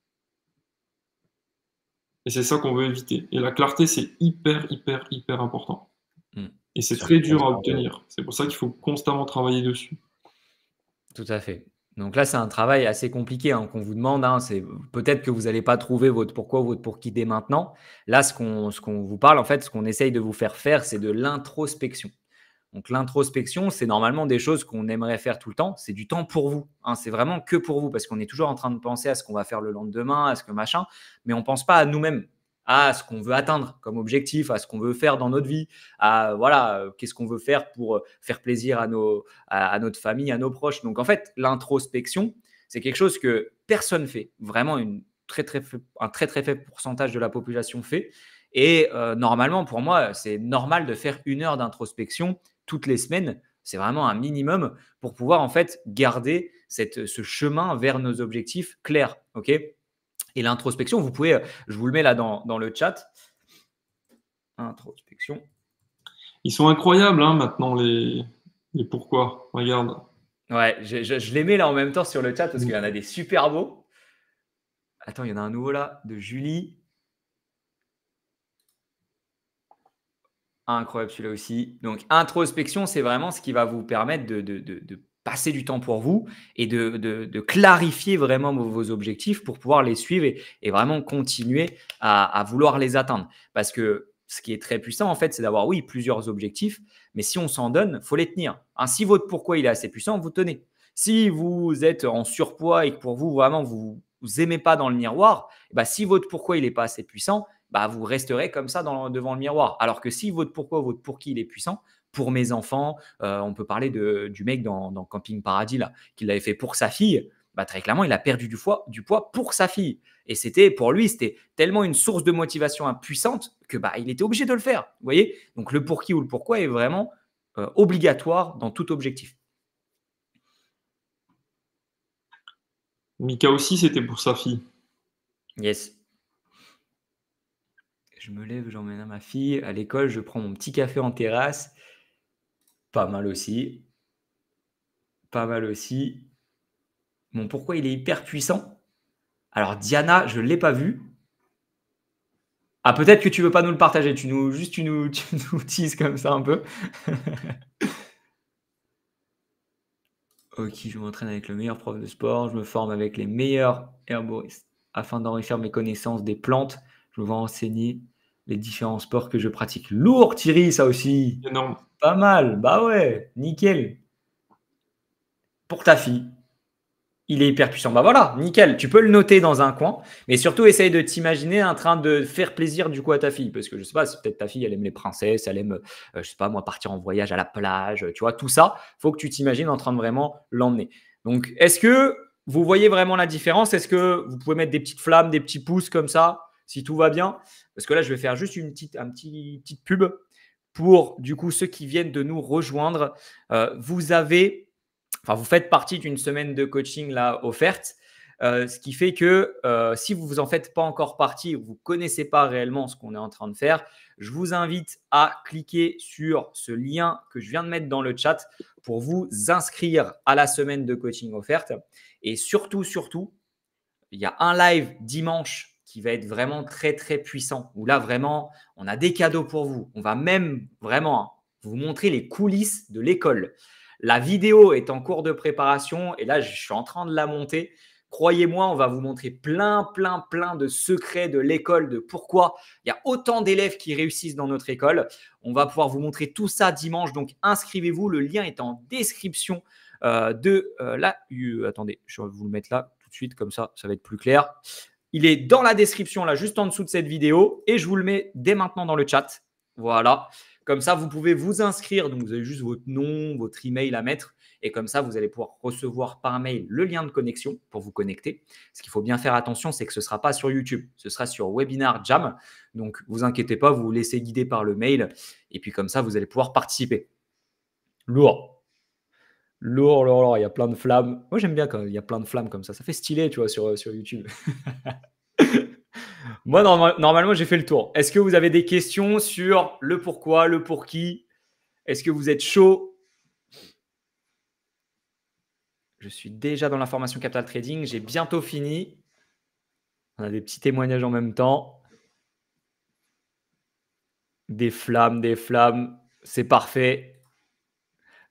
Et c'est ça qu'on veut éviter. Et la clarté, c'est hyper, hyper, hyper important. Hmm. Et c'est très dur à obtenir. C'est pour ça qu'il faut constamment travailler dessus. Tout à fait. Donc là, c'est un travail assez compliqué hein, qu'on vous demande. Hein. c'est peut-être que vous n'allez pas trouver votre pourquoi, votre pour qui dès maintenant. Là, ce qu'on vous parle, en fait, ce qu'on essaye de vous faire faire, c'est de l'introspection. Donc l'introspection, c'est normalement des choses qu'on aimerait faire tout le temps. C'est du temps pour vous. Hein. c'est vraiment que pour vous parce qu'on est toujours en train de penser à ce qu'on va faire le lendemain, à ce que machin, mais on ne pense pas à nous-mêmes à ce qu'on veut atteindre comme objectif, à ce qu'on veut faire dans notre vie, à voilà, euh, qu'est-ce qu'on veut faire pour euh, faire plaisir à, nos, à, notre famille, à nos proches. Donc en fait, l'introspection, c'est quelque chose que personne fait, vraiment une très, très, un très très faible pourcentage de la population fait. Et euh, normalement, pour moi, c'est normal de faire une heure d'introspection toutes les semaines. C'est vraiment un minimum pour pouvoir en fait garder ce chemin vers nos objectifs clairs. ok et l'introspection, vous pouvez, je vous le mets là dans, dans le chat. Introspection. Ils sont incroyables hein, maintenant, les, les pourquoi. Regarde. Ouais, je, les mets là en même temps sur le chat parce qu'il y en a des super beaux. Attends, il y en a un nouveau là de Julie. Incroyable celui-là aussi. Donc, introspection, c'est vraiment ce qui va vous permettre de passer du temps pour vous et de, clarifier vraiment vos, objectifs pour pouvoir les suivre et, vraiment continuer à, vouloir les atteindre. Parce que ce qui est très puissant, en fait, c'est d'avoir, oui, plusieurs objectifs, mais si on s'en donne, faut les tenir. Hein, si votre pourquoi il est assez puissant, vous tenez. Si vous êtes en surpoids et que pour vous, vraiment, vous vous aimez pas dans le miroir, eh ben, si votre pourquoi il n'est pas assez puissant, bah, vous resterez comme ça devant le miroir. Alors que si votre pourquoi, votre pour qui il est puissant, pour mes enfants. Euh, on peut parler du mec dans, Camping Paradis, là, qui l'avait fait pour sa fille. Bah, très clairement, il a perdu du, poids pour sa fille. Et c'était pour lui, c'était tellement une source de motivation impuissante que bah, il était obligé de le faire. Vous voyez Donc le pour qui ou le pourquoi est vraiment euh, obligatoire dans tout objectif. Mika aussi, c'était pour sa fille. Yes. Je me lève, j'emmène ma fille à l'école, je prends mon petit café en terrasse pas mal aussi. Pas mal aussi. Bon, pourquoi il est hyper puissant Alors, Diana, je ne l'ai pas vu. Ah, peut-être que tu veux pas nous le partager. Tu nous, juste, tu nous, <laughs> tu comme ça un peu. ok, je m'entraîne avec le meilleur prof de sport. Je me forme avec les meilleurs herboristes afin d'enrichir mes connaissances des plantes. Je vais enseigner les différents sports que je pratique. Lourd, Thierry, ça aussi. Non, Pas mal. Bah ouais, nickel. Pour ta fille, il est hyper puissant. Bah voilà, nickel. Tu peux le noter dans un coin, mais surtout essaye de t'imaginer en train de faire plaisir du coup à ta fille, parce que je sais pas, peut-être ta fille, elle aime les princesses, elle aime, je euh, je sais pas moi, partir en voyage à la plage, tu vois, tout ça. Faut que tu t'imagines en train de vraiment l'emmener. Donc, est-ce que vous voyez vraiment la différence Est-ce que vous pouvez mettre des petites flammes, des petits pouces comme ça si tout va bien, parce que là, je vais faire juste une petite, un petit, petite pub pour du coup ceux qui viennent de nous rejoindre. Euh, vous avez, enfin, vous faites partie d'une semaine de coaching là offerte. Euh, ce qui fait que euh, si vous vous en faites pas encore partie, vous connaissez pas réellement ce qu'on est en train de faire, je vous invite à cliquer sur ce lien que je viens de mettre dans le chat pour vous inscrire à la semaine de coaching offerte. Et surtout, surtout, il y a un live dimanche qui va être vraiment très très puissant. Où là vraiment, on a des cadeaux pour vous. On va même vraiment hein, vous montrer les coulisses de l'école. La vidéo est en cours de préparation et là je suis en train de la monter. Croyez-moi, on va vous montrer plein, plein, plein de secrets de l'école, de pourquoi il y a autant d'élèves qui réussissent dans notre école. On va pouvoir vous montrer tout ça dimanche. Donc inscrivez-vous, le lien est en description euh, de euh, la... attendez, je vais vous le mettre là tout de suite, comme ça, ça va être plus clair. Il est dans la description, là, juste en dessous de cette vidéo. Et je vous le mets dès maintenant dans le chat. Voilà. Comme ça, vous pouvez vous inscrire. Donc, vous avez juste votre nom, votre email à mettre. Et comme ça, vous allez pouvoir recevoir par mail le lien de connexion pour vous connecter. Ce qu'il faut bien faire attention, c'est que ce ne sera pas sur YouTube, ce sera sur Webinar Jam. Donc, vous inquiétez pas, vous vous laissez guider par le mail. Et puis, comme ça, vous allez pouvoir participer. Lourd lourd, lourd, Il y a plein de flammes. Moi, j'aime bien quand il y a plein de flammes comme ça. Ça fait stylé, tu vois, sur, euh, sur YouTube. <laughs> Moi, normalement, j'ai fait le tour. Est-ce que vous avez des questions sur le pourquoi, le pour qui Est-ce que vous êtes chaud Je suis déjà dans l'information Capital Trading. J'ai bientôt fini. On a des petits témoignages en même temps. Des flammes, des flammes. C'est parfait.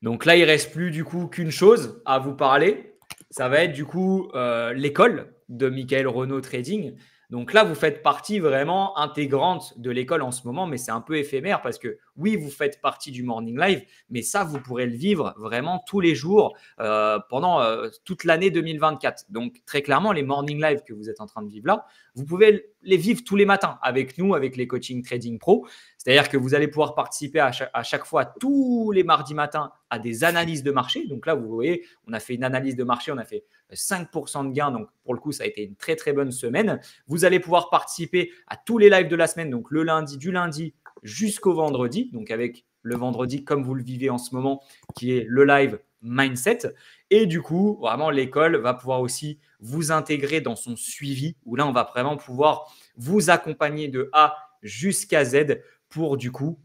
Donc là, il reste plus du coup qu'une chose à vous parler. Ça va être du coup euh, l'école de Michael Renault Trading. Donc là, vous faites partie vraiment intégrante de l'école en ce moment, mais c'est un peu éphémère parce que oui, vous faites partie du Morning Live, mais ça, vous pourrez le vivre vraiment tous les jours euh, pendant euh, toute l'année 2024. Donc, très clairement, les Morning Live que vous êtes en train de vivre là, vous pouvez les vivre tous les matins avec nous, avec les coaching trading pro. C'est-à-dire que vous allez pouvoir participer à chaque, fois tous les mardis matins à des analyses de marché. Donc là, vous voyez, on a fait une analyse de marché, on a fait 5% euh, de gain. Donc pour le coup, ça a été une très très bonne semaine. Vous allez pouvoir participer à tous les lives de la semaine, donc le lundi, du lundi jusqu'au vendredi, donc avec le vendredi comme vous le vivez en ce moment, qui est le live mindset. Et du coup, vraiment, l'école va pouvoir aussi vous intégrer dans son suivi, où là, on va vraiment pouvoir vous accompagner de A jusqu'à Z pour du coup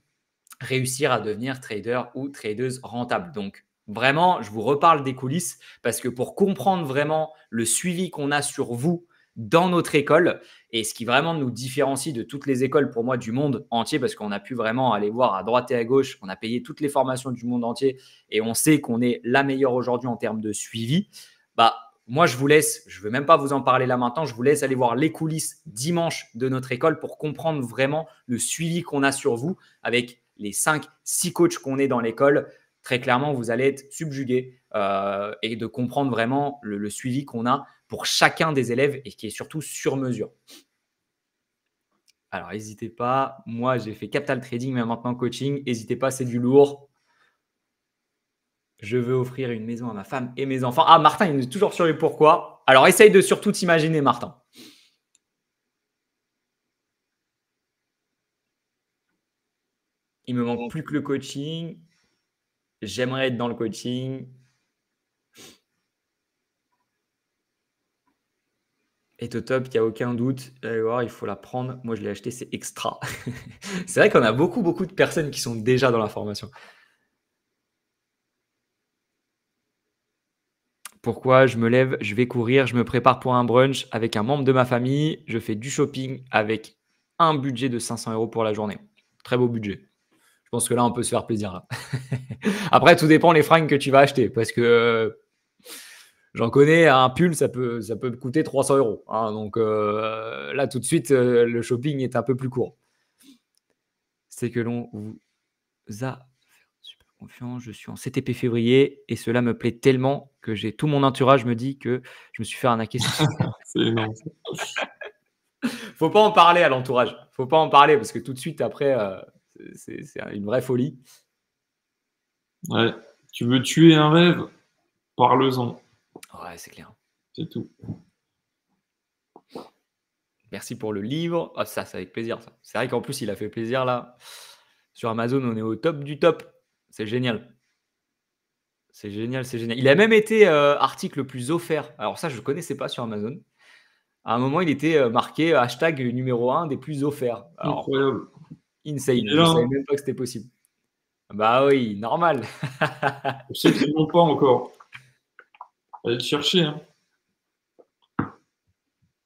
réussir à devenir trader ou tradeuse rentable. Donc, vraiment, je vous reparle des coulisses parce que pour comprendre vraiment le suivi qu'on a sur vous, dans notre école. Et ce qui vraiment nous différencie de toutes les écoles, pour moi, du monde entier, parce qu'on a pu vraiment aller voir à droite et à gauche, on a payé toutes les formations du monde entier, et on sait qu'on est la meilleure aujourd'hui en termes de suivi. Bah, moi, je vous laisse, je veux même pas vous en parler là maintenant, je vous laisse aller voir les coulisses dimanche de notre école pour comprendre vraiment le suivi qu'on a sur vous avec les 5, six coachs qu'on est dans l'école très clairement, vous allez être subjugué euh, et de comprendre vraiment le, suivi qu'on a pour chacun des élèves et qui est surtout sur mesure. Alors, n'hésitez pas. Moi, j'ai fait capital trading, mais maintenant coaching. N'hésitez pas, c'est du lourd. Je veux offrir une maison à ma femme et mes enfants. Ah, Martin, il est toujours sur les pourquoi. Alors, essaye de surtout t'imaginer, Martin. Il me manque plus que le coaching j'aimerais être dans le coaching. est au top, il n'y a aucun doute. Alors, il faut la prendre. Moi, je l'ai acheté, c'est extra. <laughs> c'est vrai qu'on a beaucoup, beaucoup de personnes qui sont déjà dans la formation. Pourquoi je me lève, je vais courir, je me prépare pour un brunch avec un membre de ma famille, je fais du shopping avec un budget de 500 euros pour la journée. Très beau budget je pense que là, on peut se faire plaisir. <laughs> Après, tout dépend les fringues que tu vas acheter. Parce que euh, j'en connais, un pull, ça peut, ça peut coûter 300 euros. Hein. donc euh, là, tout de suite, euh, le shopping est un peu plus court. C'est que l'on vous a super confiance. Je suis en CTP février et cela me plaît tellement que j'ai tout mon entourage me dit que je me suis fait arnaquer. Il <laughs> <laughs> ne Faut pas en parler à l'entourage. Faut pas en parler parce que tout de suite après c'est une vraie folie. Ouais. Tu veux tuer un rêve Parle-en. Ouais, c'est clair. C'est tout. Merci pour le livre. Ah, ça, c'est avec plaisir. C'est vrai qu'en plus, il a fait plaisir là. Sur Amazon, on est au top du top. C'est génial. C'est génial, c'est génial. Il a même été euh, article le plus offert. Alors, ça, je ne connaissais pas sur Amazon. À un moment, il était euh, marqué euh, hashtag numéro 1 des plus offerts. Incroyable. Insane. Je ne savais même pas que c'était possible. Bah oui, normal. Je sais pas encore. Allez le chercher. Hein.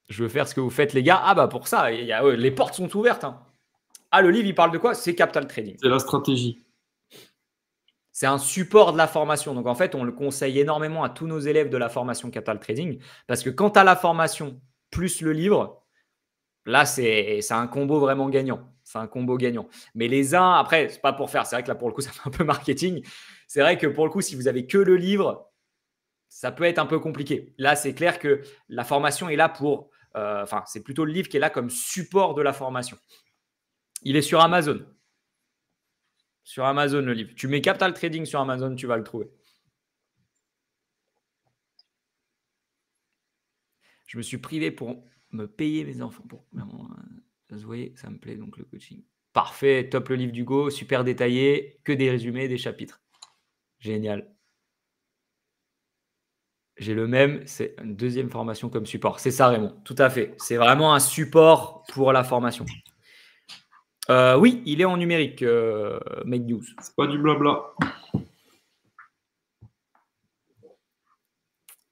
Je veux faire ce que vous faites, les gars. Ah bah pour ça, les portes sont ouvertes. Hein. Ah, le livre, il parle de quoi C'est capital trading. C'est la stratégie. C'est un support de la formation. Donc en fait, on le conseille énormément à tous nos élèves de la formation capital trading. Parce que quant à la formation plus le livre, là, c'est un combo vraiment gagnant c'est un combo gagnant. Mais les uns, après, c'est pas pour faire. C'est vrai que là, pour le coup, <laughs> ça fait un peu marketing. C'est vrai que pour le coup, si vous avez que le livre, ça peut être un peu compliqué. Là, c'est clair que la formation est là pour. Euh, enfin, c'est plutôt le livre qui est là comme support de la formation. Il est sur Amazon. Sur Amazon, le livre. Tu mets Capital Trading sur Amazon, tu vas le trouver. Je me suis privé pour me payer mes enfants. Pour... Euh, vous voyez, ça me plaît donc le coaching. Parfait, top le livre d'Hugo, super détaillé, que des résumés, des chapitres. Génial. J'ai le même, c'est une deuxième formation comme support. C'est ça, Raymond, tout à fait. C'est vraiment un support pour la formation. Euh, oui, il est en numérique, euh, Make News. n'est pas du blabla.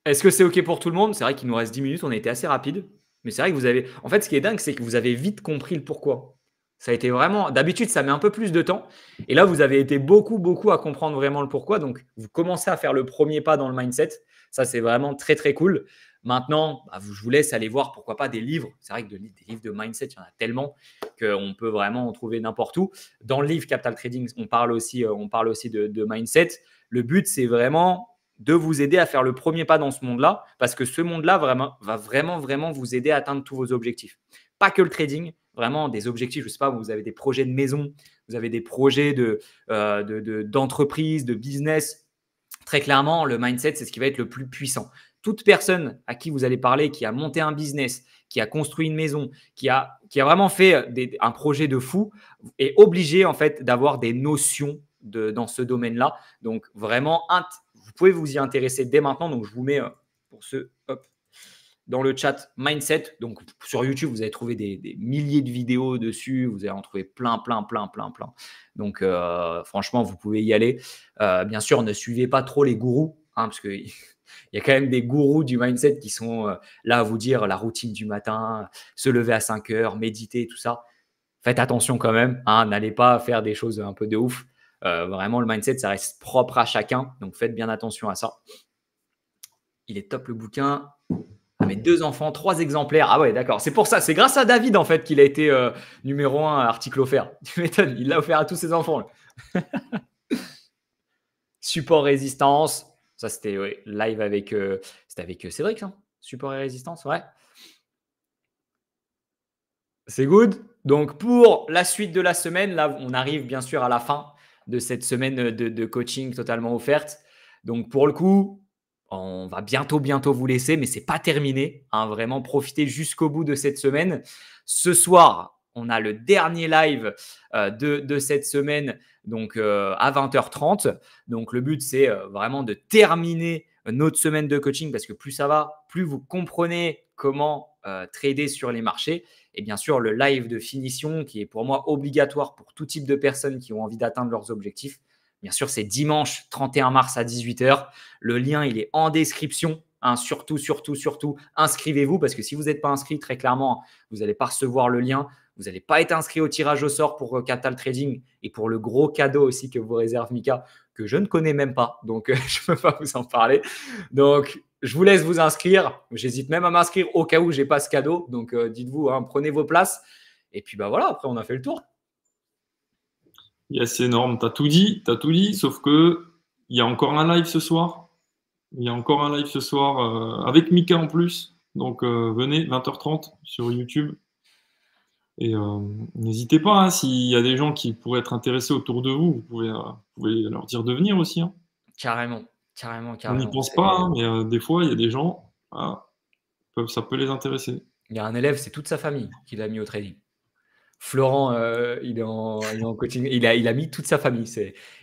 Est-ce que c'est OK pour tout le monde C'est vrai qu'il nous reste 10 minutes, on a été assez rapide. Mais c'est vrai que vous avez. En fait, ce qui est dingue, c'est que vous avez vite compris le pourquoi. Ça a été vraiment. D'habitude, ça met un peu plus de temps. Et là, vous avez été beaucoup, beaucoup à comprendre vraiment le pourquoi. Donc, vous commencez à faire le premier pas dans le mindset. Ça, c'est vraiment très, très cool. Maintenant, bah, je vous laisse aller voir, pourquoi pas, des livres. C'est vrai que de, des livres de mindset, il y en a tellement qu'on peut vraiment en trouver n'importe où. Dans le livre Capital Trading, on parle aussi, euh, on parle aussi de, de mindset. Le but, c'est vraiment de vous aider à faire le premier pas dans ce monde-là, parce que ce monde-là vraiment, va vraiment, vraiment vous aider à atteindre tous vos objectifs. Pas que le trading, vraiment des objectifs, je ne sais pas, vous avez des projets de maison, vous avez des projets euh, de, de, d'entreprise, de, business. Très clairement, le mindset, c'est ce qui va être le plus puissant. Toute personne à qui vous allez parler, qui a monté un business, qui a construit une maison, qui a, qui a vraiment fait euh, un projet de fou, est obligée en fait d'avoir des notions de, dans ce domaine-là. Donc vraiment, vous pouvez vous y intéresser dès maintenant. Donc, je vous mets euh, pour ce dans le chat Mindset. Donc, sur YouTube, vous allez trouver des, milliers de vidéos dessus. Vous allez en trouver plein, plein, plein, plein, plein. Donc, euh, franchement, vous pouvez y aller. Euh, bien sûr, ne suivez pas trop les gourous, hein, parce que. <laughs> Il y a quand même des gourous du mindset qui sont là à vous dire la routine du matin, se lever à 5 heures, méditer, tout ça. Faites attention quand même, hein, n'allez pas faire des choses un peu de ouf. Euh, vraiment, le mindset, ça reste propre à chacun. Donc, faites bien attention à ça. Il est top le bouquin. Ah, deux enfants, trois exemplaires. Ah ouais, d'accord. C'est pour ça. C'est grâce à David, en fait, qu'il a été euh, numéro un article offert. <laughs> Tu m'étonnes. Il l'a offert à tous ses enfants. <laughs> Support résistance. Ça, c'était live avec, c'est euh, c'était avec Cédric, hein. Support et résistance, ouais. C'est good. Donc pour la suite de la semaine, là on arrive bien sûr à la fin de cette semaine euh, de, coaching totalement offerte. Donc pour le coup, on va bientôt, bientôt vous laisser, mais ce n'est pas terminé. Hein. vraiment, profitez jusqu'au bout de cette semaine. Ce soir, on a le dernier live euh, de, cette semaine, donc euh, à 20h30. Donc le but, c'est vraiment de terminer notre semaine de coaching parce que plus ça va, plus vous comprenez comment trader sur les marchés et bien sûr, le live de finition, qui est pour moi obligatoire pour tout type de personnes qui ont envie d'atteindre leurs objectifs. Bien sûr, c'est dimanche 31 mars à 18h. Le lien, il est en description. Hein, surtout, surtout, surtout, inscrivez-vous parce que si vous n'êtes pas inscrit, très clairement, vous n'allez pas recevoir le lien. Vous n'allez pas être inscrit au tirage au sort pour euh, Capital Trading et pour le gros cadeau aussi que vous réserve Mika, que je ne connais même pas. Donc, <laughs> je ne peux pas vous en parler. Donc, je vous laisse vous inscrire. J'hésite même à m'inscrire au cas où j'ai pas ce cadeau. Donc euh, dites-vous, hein, prenez vos places. Et puis bah voilà, après on a fait le tour. Yes, énorme. T'as tout dit, t'as tout dit. Sauf que il y a encore un live ce soir. Il y a encore un live ce soir euh, avec Mika en plus. Donc euh, venez 20h30 sur YouTube. Et n'hésitez pas, hein, s'il y a des gens qui pourraient être intéressés autour de vous, vous pouvez, leur dire de venir aussi. Hein. Carrément. On n'y pense pas, hein, mais euh, des fois, il y a des gens, ah, ça peut les intéresser. Il y a un élève, c'est toute sa famille qui l'a mis au trading. Florent, euh, il, est en, il, il a, mis toute sa famille.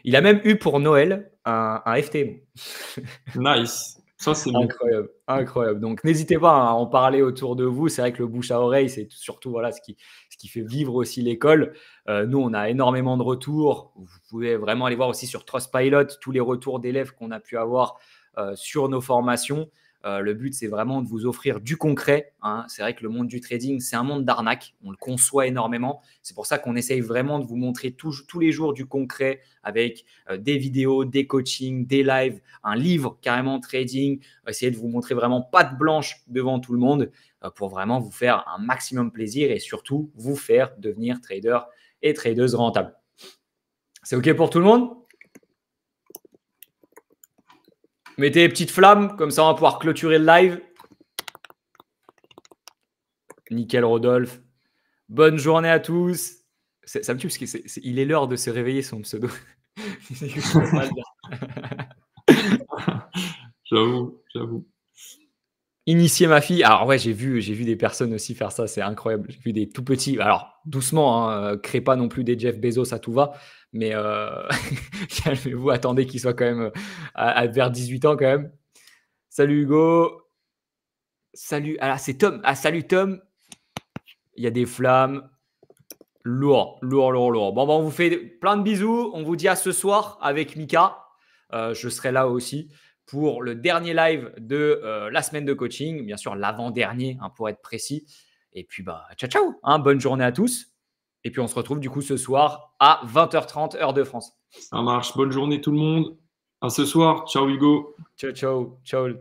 Il a même eu pour Noël un, un FT. nice c'est incroyable, incroyable. Donc, n'hésitez pas hein, à en parler autour de vous. C'est vrai que le bouche à oreille, c'est surtout voilà, ce, qui, fait vivre aussi l'école. Euh, nous, on a énormément de retours. Vous pouvez vraiment aller voir aussi sur Trustpilot tous les retours d'élèves qu'on a pu avoir euh, sur nos formations. Euh, le but, c'est vraiment de vous offrir du concret. Hein. C'est vrai que le monde du trading, c'est un monde d'arnaque. On le conçoit énormément. C'est pour ça qu'on essaye vraiment de vous montrer tous les jours du concret avec euh, des vidéos, des coachings, des lives, un livre carrément trading. Essayer de vous montrer vraiment de blanche devant tout le monde euh, pour vraiment vous faire un maximum plaisir et surtout vous faire devenir trader et tradeuse rentable. C'est OK pour tout le monde Mettez les petites flammes, comme ça on va pouvoir clôturer le live. Nickel Rodolphe. Bonne journée à tous. Ça me tue parce qu'il est l'heure de se réveiller son pseudo. <laughs> <laughs> j'avoue, j'avoue initier ma fille. Alors ouais, j'ai vu, j'ai vu des personnes aussi faire ça, c'est incroyable. J'ai vu des tout petits. Alors doucement, hein, euh, pas non plus des Jeff Bezos ça tout va, mais euh... <laughs> vous attendez qu'il soit quand même euh, à, vers 18 ans quand même. Salut Hugo. Salut. Ah c'est Tom. Ah salut Tom. Il y a des flammes. Lourd, lourd, lourd, lourd. Bon, bon, on vous fait plein de bisous. On vous dit à ce soir avec Mika. Euh, je serai là aussi pour le dernier live de euh, la semaine de coaching, bien sûr l'avant-dernier hein, pour être précis. Et puis bah ciao ciao, hein, bonne journée à tous. Et puis on se retrouve du coup ce soir à 20h30 heure de France. Ça marche, bonne journée tout le monde. À ce soir, ciao Hugo. Ciao ciao, ciao tout.